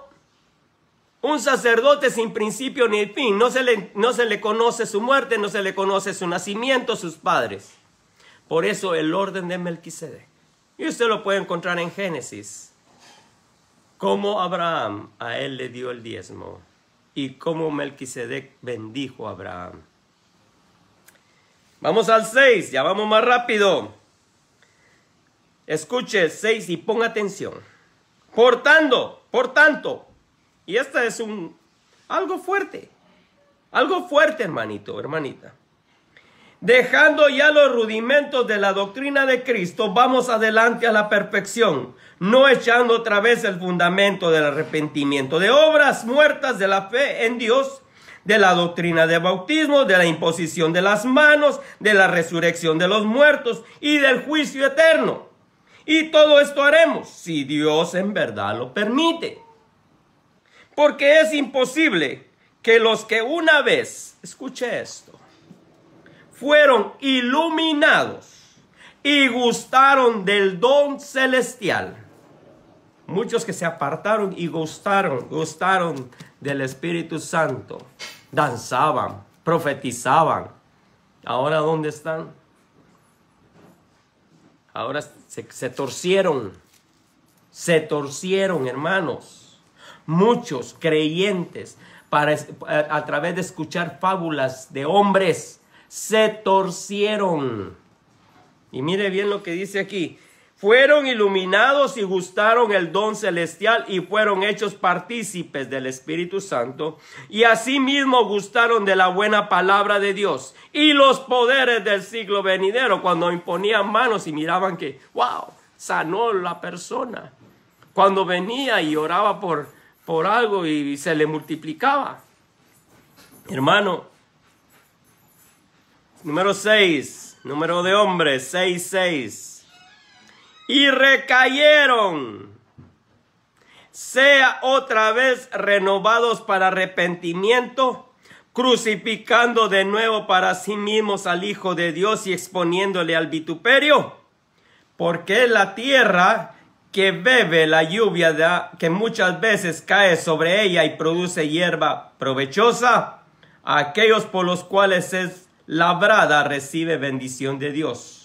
A: un sacerdote sin principio ni fin, no se, le, conoce su muerte, no se le conoce su nacimiento, sus padres. Por eso el orden de Melquisedec. Y usted lo puede encontrar en Génesis. Como Abraham a él le dio el diezmo y como Melquisedec bendijo a Abraham. Vamos al 6, ya vamos más rápido. Escuche el 6 y ponga atención. cortando. Por tanto, y esta es un algo fuerte, algo fuerte, hermanito, hermanita. Dejando ya los rudimentos de la doctrina de Cristo, vamos adelante a la perfección, no echando otra vez el fundamento del arrepentimiento, de obras muertas de la fe en Dios, de la doctrina de bautismo, de la imposición de las manos, de la resurrección de los muertos y del juicio eterno. Y todo esto haremos si Dios en verdad lo permite. Porque es imposible que los que una vez, escuche esto, fueron iluminados y gustaron del don celestial. Muchos que se apartaron y gustaron, gustaron del Espíritu Santo, danzaban, profetizaban. Ahora, ¿dónde están? Ahora se, torcieron. Se torcieron, hermanos. Muchos creyentes, para, eh, a través de escuchar fábulas de hombres, se torcieron. Y mire bien lo que dice aquí fueron iluminados y gustaron el don celestial y fueron hechos partícipes del Espíritu Santo y asimismo gustaron de la buena palabra de Dios y los poderes del siglo venidero cuando imponían manos y miraban que, wow, sanó la persona. Cuando venía y oraba por, por algo y se le multiplicaba. Hermano, número 6, número de hombres, Seis, seis y recayeron, sea otra vez renovados para arrepentimiento, crucificando de nuevo para sí mismos al Hijo de Dios y exponiéndole al vituperio, porque la tierra que bebe la lluvia que muchas veces cae sobre ella y produce hierba provechosa, aquellos por los cuales es labrada recibe bendición de Dios.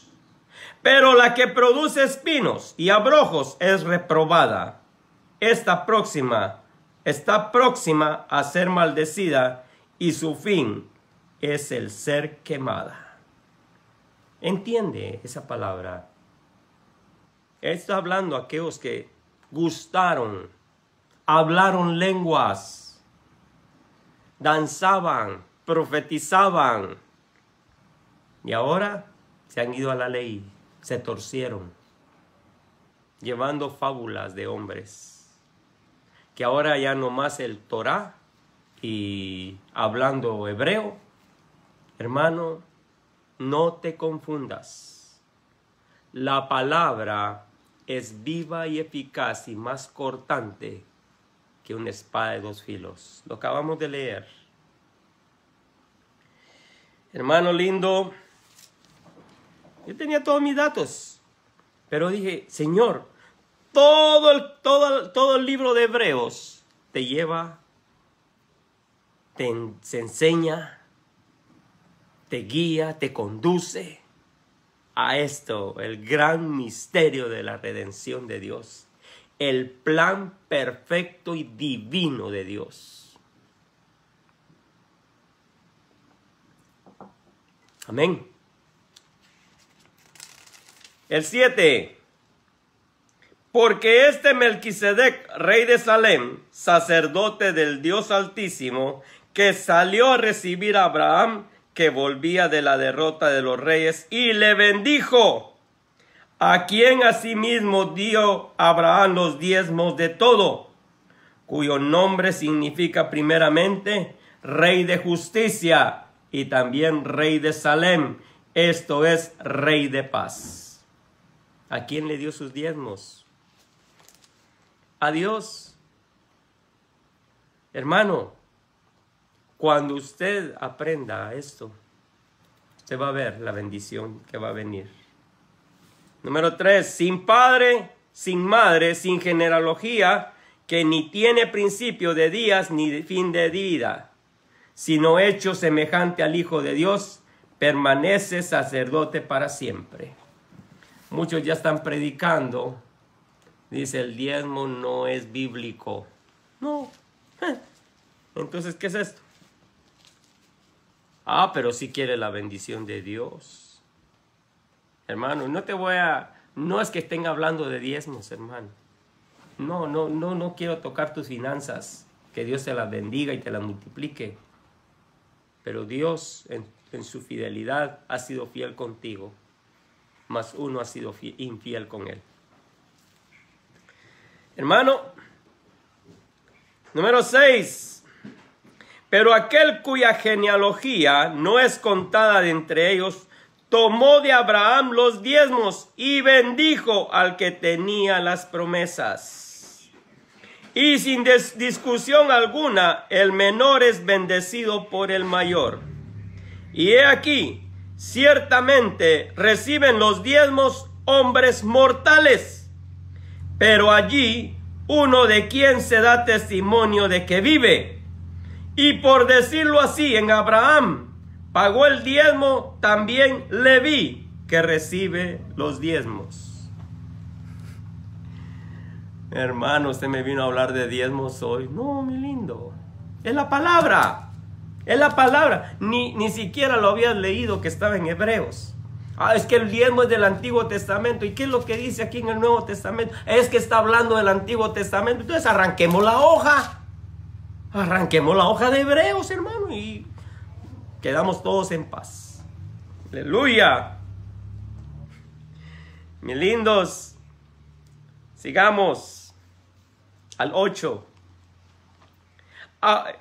A: Pero la que produce espinos y abrojos es reprobada. Esta próxima está próxima a ser maldecida y su fin es el ser quemada. ¿Entiende esa palabra? Está hablando a aquellos que gustaron, hablaron lenguas, danzaban, profetizaban y ahora se han ido a la ley se torcieron, llevando fábulas de hombres, que ahora ya no más el Torah y hablando hebreo, hermano, no te confundas. La palabra es viva y eficaz y más cortante que una espada de dos filos. Lo acabamos de leer. Hermano lindo, yo tenía todos mis datos. Pero dije, Señor, todo el, todo, todo el libro de Hebreos te lleva, te enseña, te guía, te conduce a esto, el gran misterio de la redención de Dios, el plan perfecto y divino de Dios. Amén. El 7. Porque este Melquisedec, rey de Salem, sacerdote del Dios Altísimo, que salió a recibir a Abraham, que volvía de la derrota de los reyes, y le bendijo, a quien asimismo dio Abraham los diezmos de todo, cuyo nombre significa primeramente rey de justicia y también rey de Salem, esto es rey de paz. ¿A quién le dio sus diezmos? A Dios. Hermano, cuando usted aprenda esto, usted va a ver la bendición que va a venir. Número tres, sin padre, sin madre, sin genealogía, que ni tiene principio de días ni fin de vida, sino hecho semejante al Hijo de Dios, permanece sacerdote para siempre. Muchos ya están predicando. Dice, el diezmo no es bíblico. No. Eh. Entonces, ¿qué es esto? Ah, pero sí quiere la bendición de Dios. Hermano, no te voy a... No es que estén hablando de diezmos, hermano. No, no, no, no quiero tocar tus finanzas. Que Dios te las bendiga y te las multiplique. Pero Dios, en su fidelidad, ha sido fiel contigo. Más uno ha sido infiel con él. Hermano, número 6. Pero aquel cuya genealogía no es contada de entre ellos, tomó de Abraham los diezmos y bendijo al que tenía las promesas. Y sin discusión alguna, el menor es bendecido por el mayor. Y he aquí, ciertamente reciben los diezmos hombres mortales, pero allí uno de quien se da testimonio de que vive. Y por decirlo así, en Abraham pagó el diezmo también Leví, que recibe los diezmos. Hermano, usted me vino a hablar de diezmos hoy. No, mi lindo. Es la palabra. Es la palabra. Ni, ni siquiera lo habías leído que estaba en Hebreos. Ah, es que el diezmo es del Antiguo Testamento. ¿Y qué es lo que dice aquí en el Nuevo Testamento? Es que está hablando del Antiguo Testamento. Entonces arranquemos la hoja. Arranquemos la hoja de Hebreos, hermano, y quedamos todos en paz. Aleluya. Mis lindos, sigamos al 8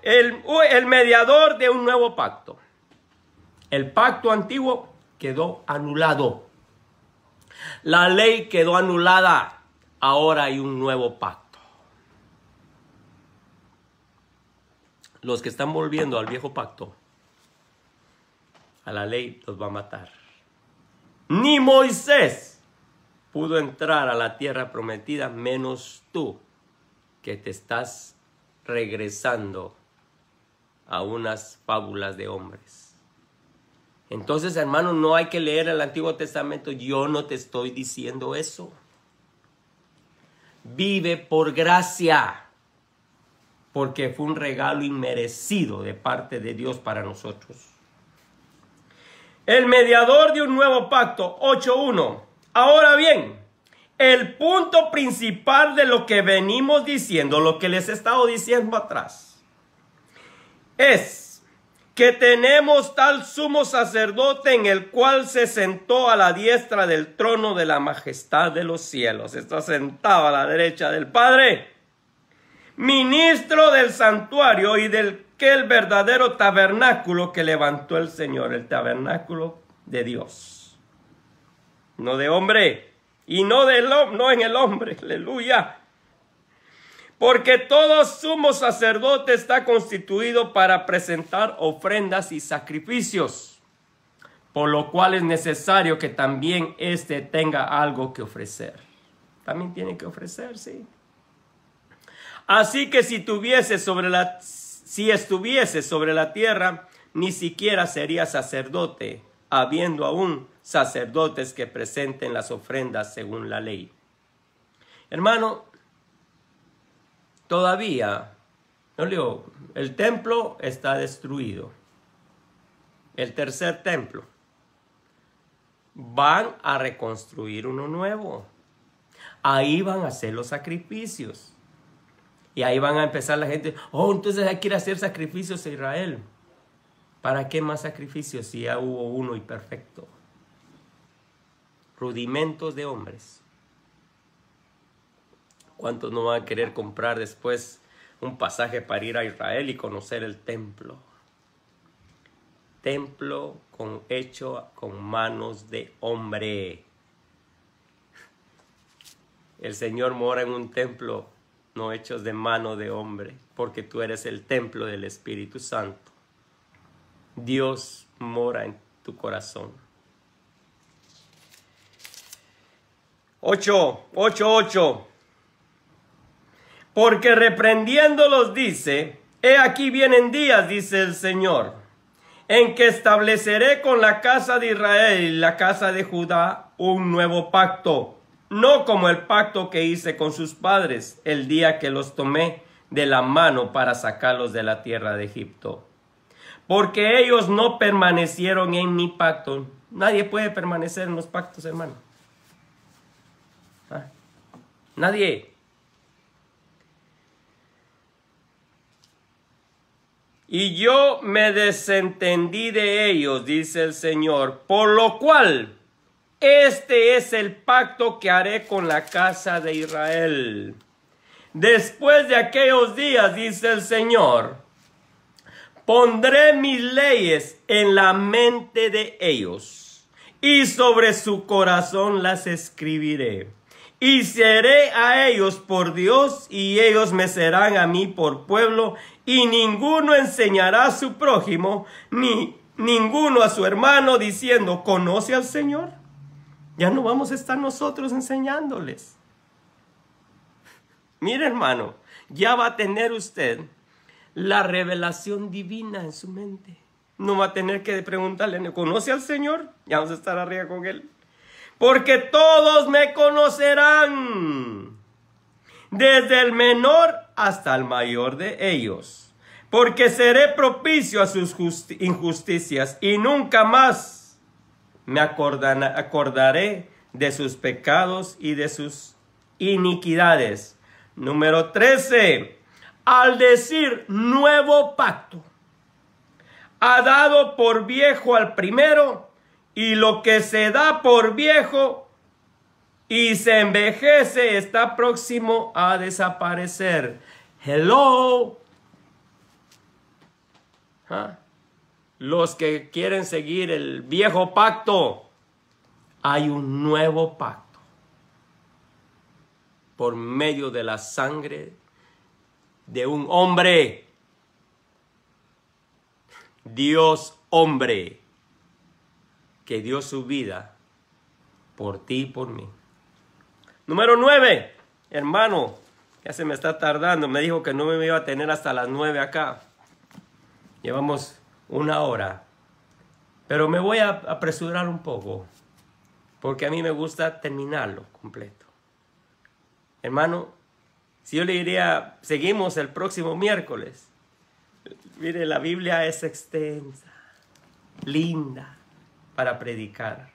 A: el, el mediador de un nuevo pacto. El pacto antiguo quedó anulado. La ley quedó anulada. Ahora hay un nuevo pacto. Los que están volviendo al viejo pacto, a la ley los va a matar. Ni Moisés pudo entrar a la tierra prometida, menos tú, que te estás regresando a unas fábulas de hombres. Entonces, hermano, no hay que leer el Antiguo Testamento. Yo no te estoy diciendo eso. Vive por gracia, porque fue un regalo inmerecido de parte de Dios para nosotros. El mediador de un nuevo pacto, 8.1. Ahora bien, el punto principal de lo que venimos diciendo, lo que les he estado diciendo atrás, es que tenemos tal sumo sacerdote en el cual se sentó a la diestra del trono de la majestad de los cielos. Está sentado a la derecha del Padre, ministro del santuario y del que el verdadero tabernáculo que levantó el Señor, el tabernáculo de Dios, no de hombre y no, del, no en el hombre. Aleluya. Porque todo sumo sacerdote está constituido para presentar ofrendas y sacrificios, por lo cual es necesario que también éste tenga algo que ofrecer. También tiene que ofrecer, sí. Así que si tuviese sobre la si estuviese sobre la tierra, ni siquiera sería sacerdote, habiendo aún sacerdotes que presenten las ofrendas según la ley. Hermano, todavía, no leo, el templo está destruido. El tercer templo. Van a reconstruir uno nuevo. Ahí van a hacer los sacrificios. Y ahí van a empezar la gente, oh, entonces hay que ir a hacer sacrificios a Israel. ¿Para qué más sacrificios si ya hubo uno y perfecto? rudimentos de hombres. ¿Cuántos no van a querer comprar después un pasaje para ir a Israel y conocer el templo? Templo con, hecho con manos de hombre. El Señor mora en un templo no hechos de mano de hombre, porque tú eres el templo del Espíritu Santo. Dios mora en tu corazón. 8, 8, 8. Porque reprendiéndolos dice, he aquí vienen días, dice el Señor, en que estableceré con la casa de Israel y la casa de Judá un nuevo pacto, no como el pacto que hice con sus padres el día que los tomé de la mano para sacarlos de la tierra de Egipto. Porque ellos no permanecieron en mi pacto. Nadie puede permanecer en los pactos, hermano. Nadie. Y yo me desentendí de ellos, dice el Señor, por lo cual este es el pacto que haré con la casa de Israel. Después de aquellos días, dice el Señor, pondré mis leyes en la mente de ellos y sobre su corazón las escribiré. Y seré a ellos por Dios, y ellos me serán a mí por pueblo, y ninguno enseñará a su prójimo, ni ninguno a su hermano, diciendo, ¿conoce al Señor? Ya no vamos a estar nosotros enseñándoles. Mire hermano, ya va a tener usted la revelación divina en su mente. No va a tener que preguntarle, ¿conoce al Señor? Ya vamos a estar arriba con él porque todos me conocerán, desde el menor hasta el mayor de ellos, porque seré propicio a sus injusticias y nunca más me acordaré de sus pecados y de sus iniquidades. Número 13. Al decir nuevo pacto, ha dado por viejo al primero, y lo que se da por viejo y se envejece está próximo a desaparecer. Hello. ¿Ah? Los que quieren seguir el viejo pacto, hay un nuevo pacto por medio de la sangre de un hombre. Dios hombre que dio su vida por ti y por mí. Número nueve, hermano, ya se me está tardando. Me dijo que no me iba a tener hasta las nueve acá. Llevamos una hora. Pero me voy a apresurar un poco, porque a mí me gusta terminarlo completo. Hermano, si yo le diría, seguimos el próximo miércoles, mire, la Biblia es extensa, linda, para predicar.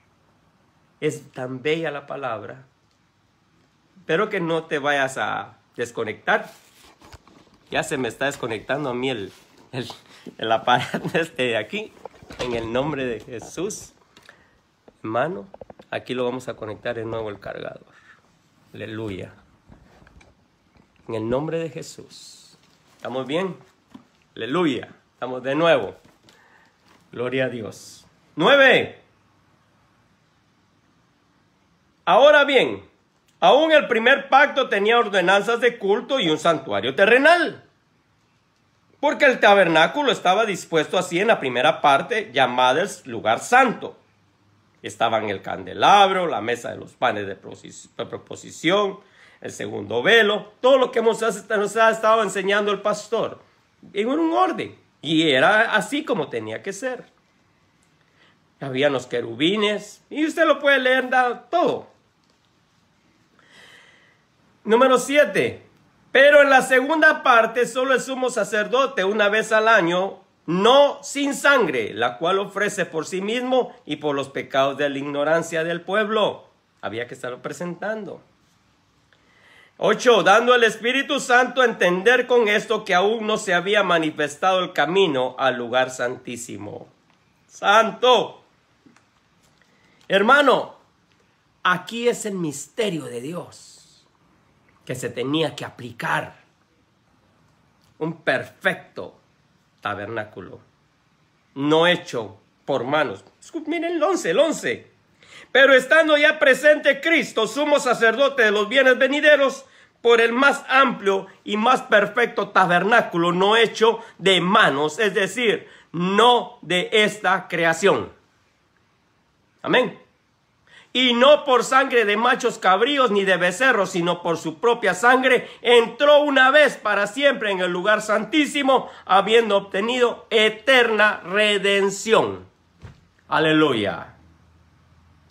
A: Es tan bella la palabra. Espero que no te vayas a desconectar. Ya se me está desconectando a mí el, el aparato este de aquí. En el nombre de Jesús. Hermano, aquí lo vamos a conectar de nuevo el cargador. Aleluya. En el nombre de Jesús. ¿Estamos bien? Aleluya. Estamos de nuevo. Gloria a Dios. 9. Ahora bien, aún el primer pacto tenía ordenanzas de culto y un santuario terrenal. Porque el tabernáculo estaba dispuesto así en la primera parte, llamada el lugar santo. Estaban el candelabro, la mesa de los panes de proposición, el segundo velo, todo lo que nos ha estado enseñando el pastor, en un orden. Y era así como tenía que ser habían los querubines, y usted lo puede leer todo. Número siete. Pero en la segunda parte solo el sumo sacerdote una vez al año, no sin sangre, la cual ofrece por sí mismo y por los pecados de la ignorancia del pueblo. Había que estarlo presentando. Ocho. Dando al Espíritu Santo a entender con esto que aún no se había manifestado el camino al lugar santísimo. Santo. Hermano, aquí es el misterio de Dios que se tenía que aplicar. Un perfecto tabernáculo, no hecho por manos. Miren el 11, el 11. Pero estando ya presente Cristo, sumo sacerdote de los bienes venideros, por el más amplio y más perfecto tabernáculo no hecho de manos, es decir, no de esta creación. Amén. Y no por sangre de machos cabríos ni de becerros, sino por su propia sangre, entró una vez para siempre en el lugar santísimo, habiendo obtenido eterna redención. Aleluya.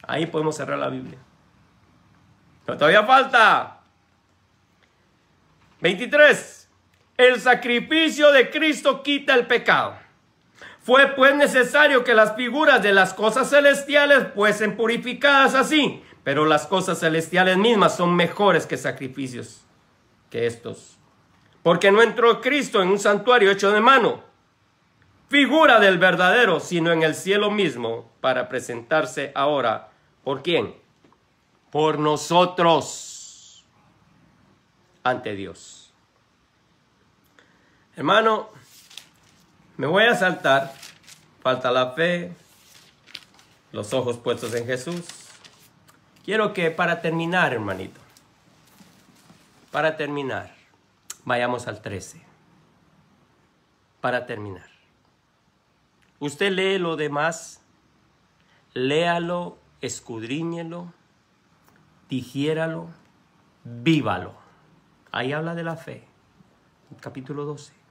A: Ahí podemos cerrar la Biblia. Pero todavía falta. 23. El sacrificio de Cristo quita el pecado. Fue pues necesario que las figuras de las cosas celestiales fuesen purificadas así, pero las cosas celestiales mismas son mejores que sacrificios que estos. Porque no entró Cristo en un santuario hecho de mano, figura del verdadero, sino en el cielo mismo, para presentarse ahora. ¿Por quién? Por nosotros ante Dios. Hermano, me voy a saltar. Falta la fe, los ojos puestos en Jesús. Quiero que para terminar, hermanito, para terminar, vayamos al 13. Para terminar. Usted lee lo demás, léalo, escudriñelo, digiéralo, vívalo. Ahí habla de la fe, capítulo 12.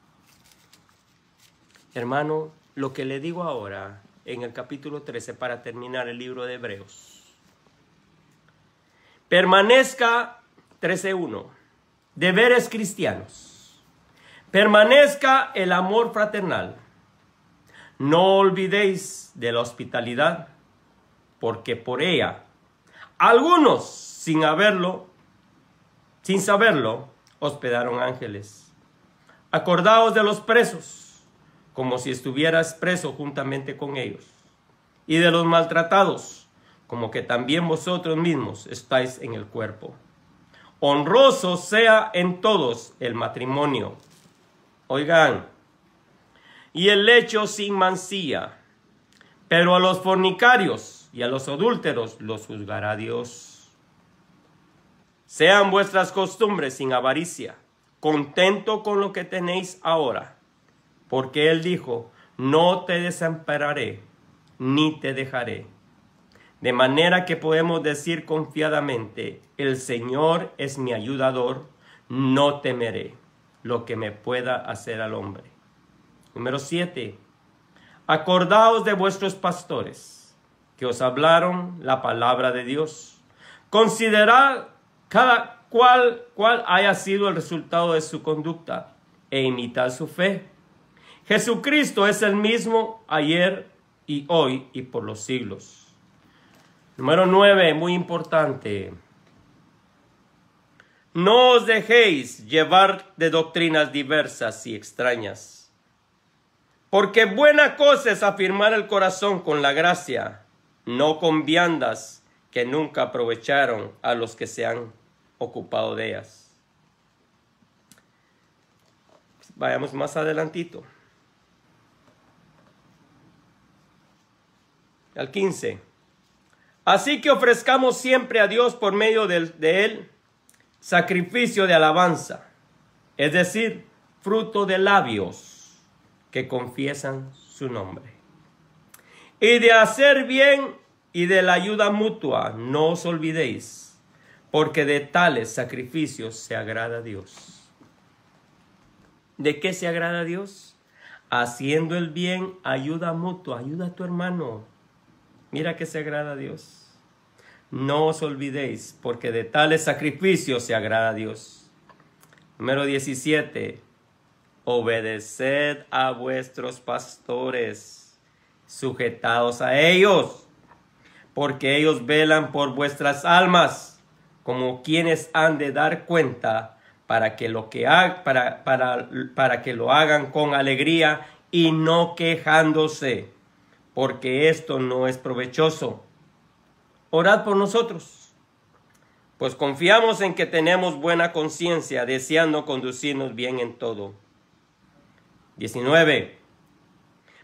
A: Hermano, lo que le digo ahora en el capítulo 13 para terminar el libro de Hebreos. Permanezca 13.1. Deberes cristianos. Permanezca el amor fraternal. No olvidéis de la hospitalidad, porque por ella algunos, sin haberlo, sin saberlo, hospedaron ángeles. Acordaos de los presos como si estuvieras preso juntamente con ellos, y de los maltratados, como que también vosotros mismos estáis en el cuerpo. Honroso sea en todos el matrimonio. Oigan, y el lecho sin mancilla, pero a los fornicarios y a los adúlteros los juzgará Dios. Sean vuestras costumbres sin avaricia, contento con lo que tenéis ahora porque él dijo, no te desampararé, ni te dejaré. De manera que podemos decir confiadamente, el Señor es mi ayudador, no temeré lo que me pueda hacer al hombre. Número 7. Acordaos de vuestros pastores que os hablaron la palabra de Dios. Considerad cada cual, cual haya sido el resultado de su conducta e imitad su fe Jesucristo es el mismo ayer y hoy y por los siglos. Número nueve, muy importante. No os dejéis llevar de doctrinas diversas y extrañas. Porque buena cosa es afirmar el corazón con la gracia, no con viandas que nunca aprovecharon a los que se han ocupado de ellas. Vayamos más adelantito. al 15. Así que ofrezcamos siempre a Dios por medio de, Él sacrificio de alabanza, es decir, fruto de labios que confiesan su nombre. Y de hacer bien y de la ayuda mutua, no os olvidéis, porque de tales sacrificios se agrada Dios. ¿De qué se agrada Dios? Haciendo el bien, ayuda mutua, ayuda a tu hermano, Mira que se agrada a Dios. No os olvidéis, porque de tales sacrificios se agrada a Dios. Número 17. Obedeced a vuestros pastores, sujetados a ellos, porque ellos velan por vuestras almas, como quienes han de dar cuenta para que lo que para que lo hagan con alegría y no quejándose porque esto no es provechoso. Orad por nosotros, pues confiamos en que tenemos buena conciencia, deseando conducirnos bien en todo. 19.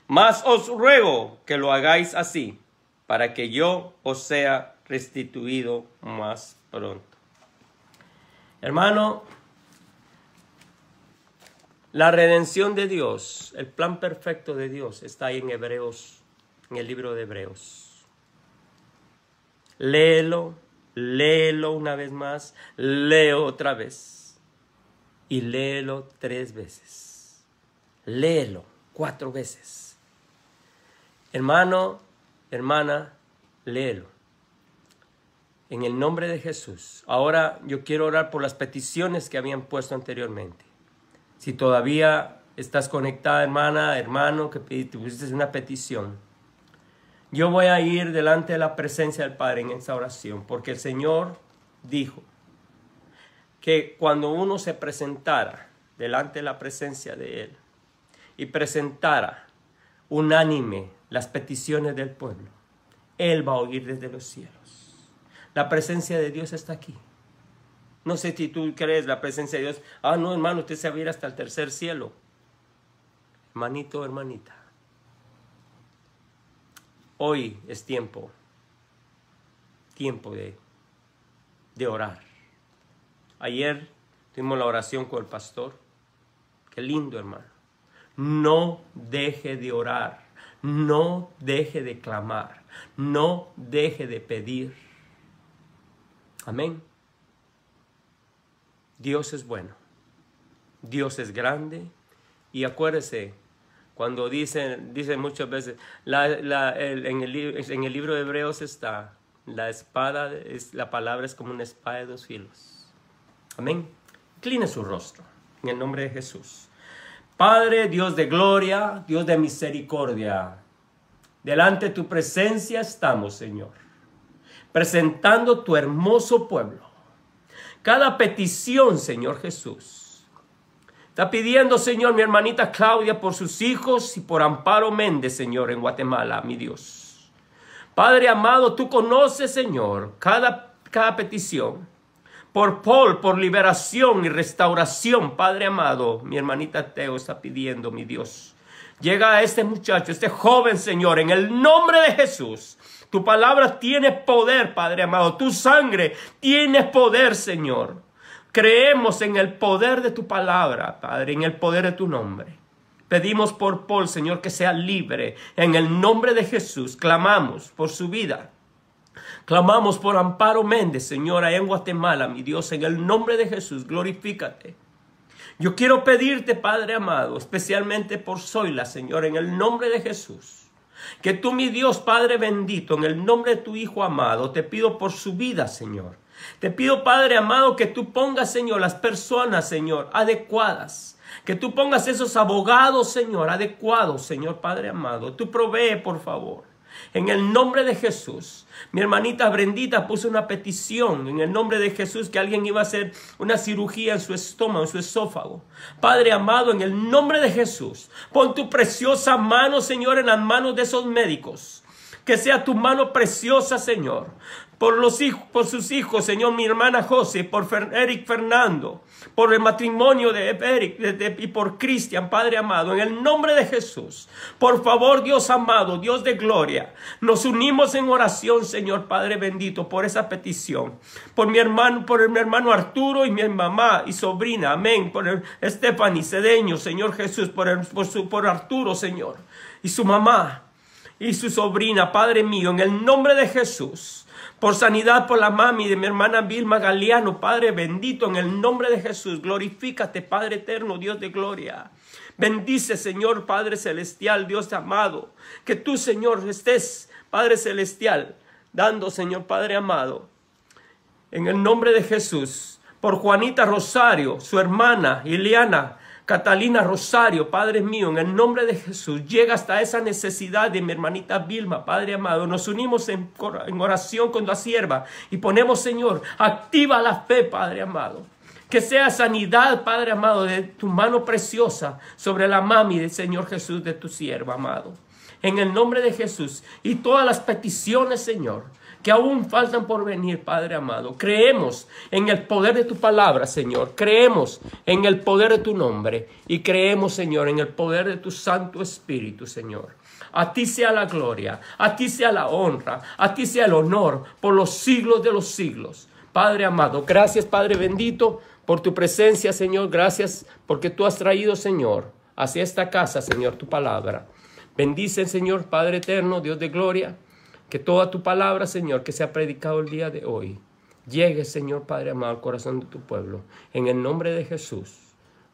A: Mas os ruego que lo hagáis así, para que yo os sea restituido más pronto. Hermano, la redención de Dios, el plan perfecto de Dios, está ahí en Hebreos en el libro de Hebreos. Léelo, léelo una vez más, leo otra vez y léelo tres veces. Léelo cuatro veces. Hermano, hermana, léelo. En el nombre de Jesús. Ahora yo quiero orar por las peticiones que habían puesto anteriormente. Si todavía estás conectada, hermana, hermano, que pusiste una petición, yo voy a ir delante de la presencia del Padre en esa oración, porque el Señor dijo que cuando uno se presentara delante de la presencia de Él y presentara unánime las peticiones del pueblo, Él va a oír desde los cielos. La presencia de Dios está aquí. No sé si tú crees la presencia de Dios. Ah, no, hermano, usted se va a ir hasta el tercer cielo. Hermanito, hermanita. Hoy es tiempo, tiempo de, orar. Ayer tuvimos la oración con el pastor. Qué lindo, hermano. No deje de orar, no deje de clamar, no deje de pedir. Amén. Dios es bueno, Dios es grande y acuérdese cuando dicen, dicen muchas veces, en, el, libro de Hebreos está, la espada, la palabra es como una espada de dos filos. Amén. Incline su rostro en el nombre de Jesús. Padre, Dios de gloria, Dios de misericordia, delante de tu presencia estamos, Señor, presentando tu hermoso pueblo. Cada petición, Señor Jesús, Está pidiendo, Señor, mi hermanita Claudia, por sus hijos y por Amparo Méndez, Señor, en Guatemala, mi Dios. Padre amado, tú conoces, Señor, cada, cada petición. Por Paul, por liberación y restauración, Padre amado, mi hermanita Teo está pidiendo, mi Dios. Llega a este muchacho, este joven, Señor, en el nombre de Jesús. Tu palabra tiene poder, Padre amado. Tu sangre tiene poder, Señor. Creemos en el poder de tu palabra, Padre, en el poder de tu nombre. Pedimos por Paul, Señor, que sea libre. En el nombre de Jesús, clamamos por su vida. Clamamos por Amparo Méndez, Señora, en Guatemala, mi Dios, en el nombre de Jesús, glorifícate. Yo quiero pedirte, Padre amado, especialmente por Zoila, Señor, en el nombre de Jesús. Que tú, mi Dios, Padre bendito, en el nombre de tu Hijo amado, te pido por su vida, Señor. Te pido, Padre amado, que tú pongas, Señor, las personas, Señor, adecuadas. Que tú pongas esos abogados, Señor, adecuados, Señor Padre amado. Tú provee, por favor. En el nombre de Jesús. Mi hermanita Brendita puso una petición en el nombre de Jesús que alguien iba a hacer una cirugía en su estómago, en su esófago. Padre amado, en el nombre de Jesús, pon tu preciosa mano, Señor, en las manos de esos médicos. Que sea tu mano preciosa, Señor por, los hijos, por sus hijos, Señor, mi hermana José, por Eric Fernando, por el matrimonio de Eric y por Cristian, Padre amado, en el nombre de Jesús. Por favor, Dios amado, Dios de gloria, nos unimos en oración, Señor, Padre bendito, por esa petición, por mi hermano, por mi hermano Arturo y mi mamá y sobrina, amén, por el y Cedeño, Señor Jesús, por, por, por Arturo, Señor, y su mamá. Y su sobrina, Padre mío, en el nombre de Jesús por sanidad por la mami de mi hermana Vilma Galeano, Padre bendito, en el nombre de Jesús, glorifícate, Padre eterno, Dios de gloria. Bendice, Señor Padre celestial, Dios amado, que tú, Señor, estés, Padre celestial, dando, Señor Padre amado, en el nombre de Jesús, por Juanita Rosario, su hermana Ileana Catalina Rosario, Padre mío, en el nombre de Jesús, llega hasta esa necesidad de mi hermanita Vilma, Padre amado. Nos unimos en, oración con la sierva y ponemos, Señor, activa la fe, Padre amado. Que sea sanidad, Padre amado, de tu mano preciosa sobre la mami del Señor Jesús, de tu sierva, amado. En el nombre de Jesús y todas las peticiones, Señor, que aún faltan por venir, Padre amado. Creemos en el poder de tu palabra, Señor. Creemos en el poder de tu nombre y creemos, Señor, en el poder de tu Santo Espíritu, Señor. A ti sea la gloria, a ti sea la honra, a ti sea el honor por los siglos de los siglos. Padre amado, gracias Padre bendito por tu presencia, Señor. Gracias porque tú has traído, Señor, hacia esta casa, Señor, tu palabra. Bendice, Señor, Padre eterno, Dios de gloria. Que toda tu palabra, Señor, que se ha predicado el día de hoy, llegue, Señor Padre amado, al corazón de tu pueblo. En el nombre de Jesús.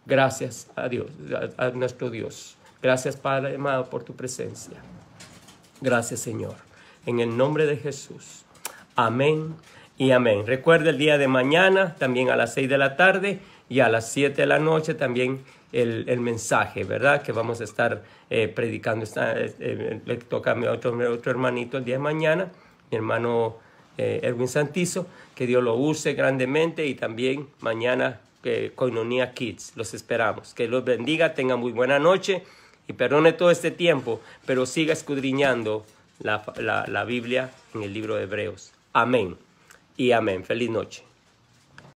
A: Gracias a Dios, a, nuestro Dios. Gracias, Padre amado, por tu presencia. Gracias, Señor. En el nombre de Jesús. Amén y amén. Recuerda el día de mañana, también a las seis de la tarde y a las siete de la noche también el, mensaje, ¿verdad? Que vamos a estar eh, predicando. Esta eh, eh, le toca a mi otro, hermanito el día de mañana, mi hermano Erwin Santizo, que Dios lo use grandemente y también mañana Coinonía Kids. Los esperamos. Que los bendiga, tenga muy buena noche y perdone todo este tiempo, pero siga escudriñando la Biblia en el libro de Hebreos. Amén y amén. Feliz noche.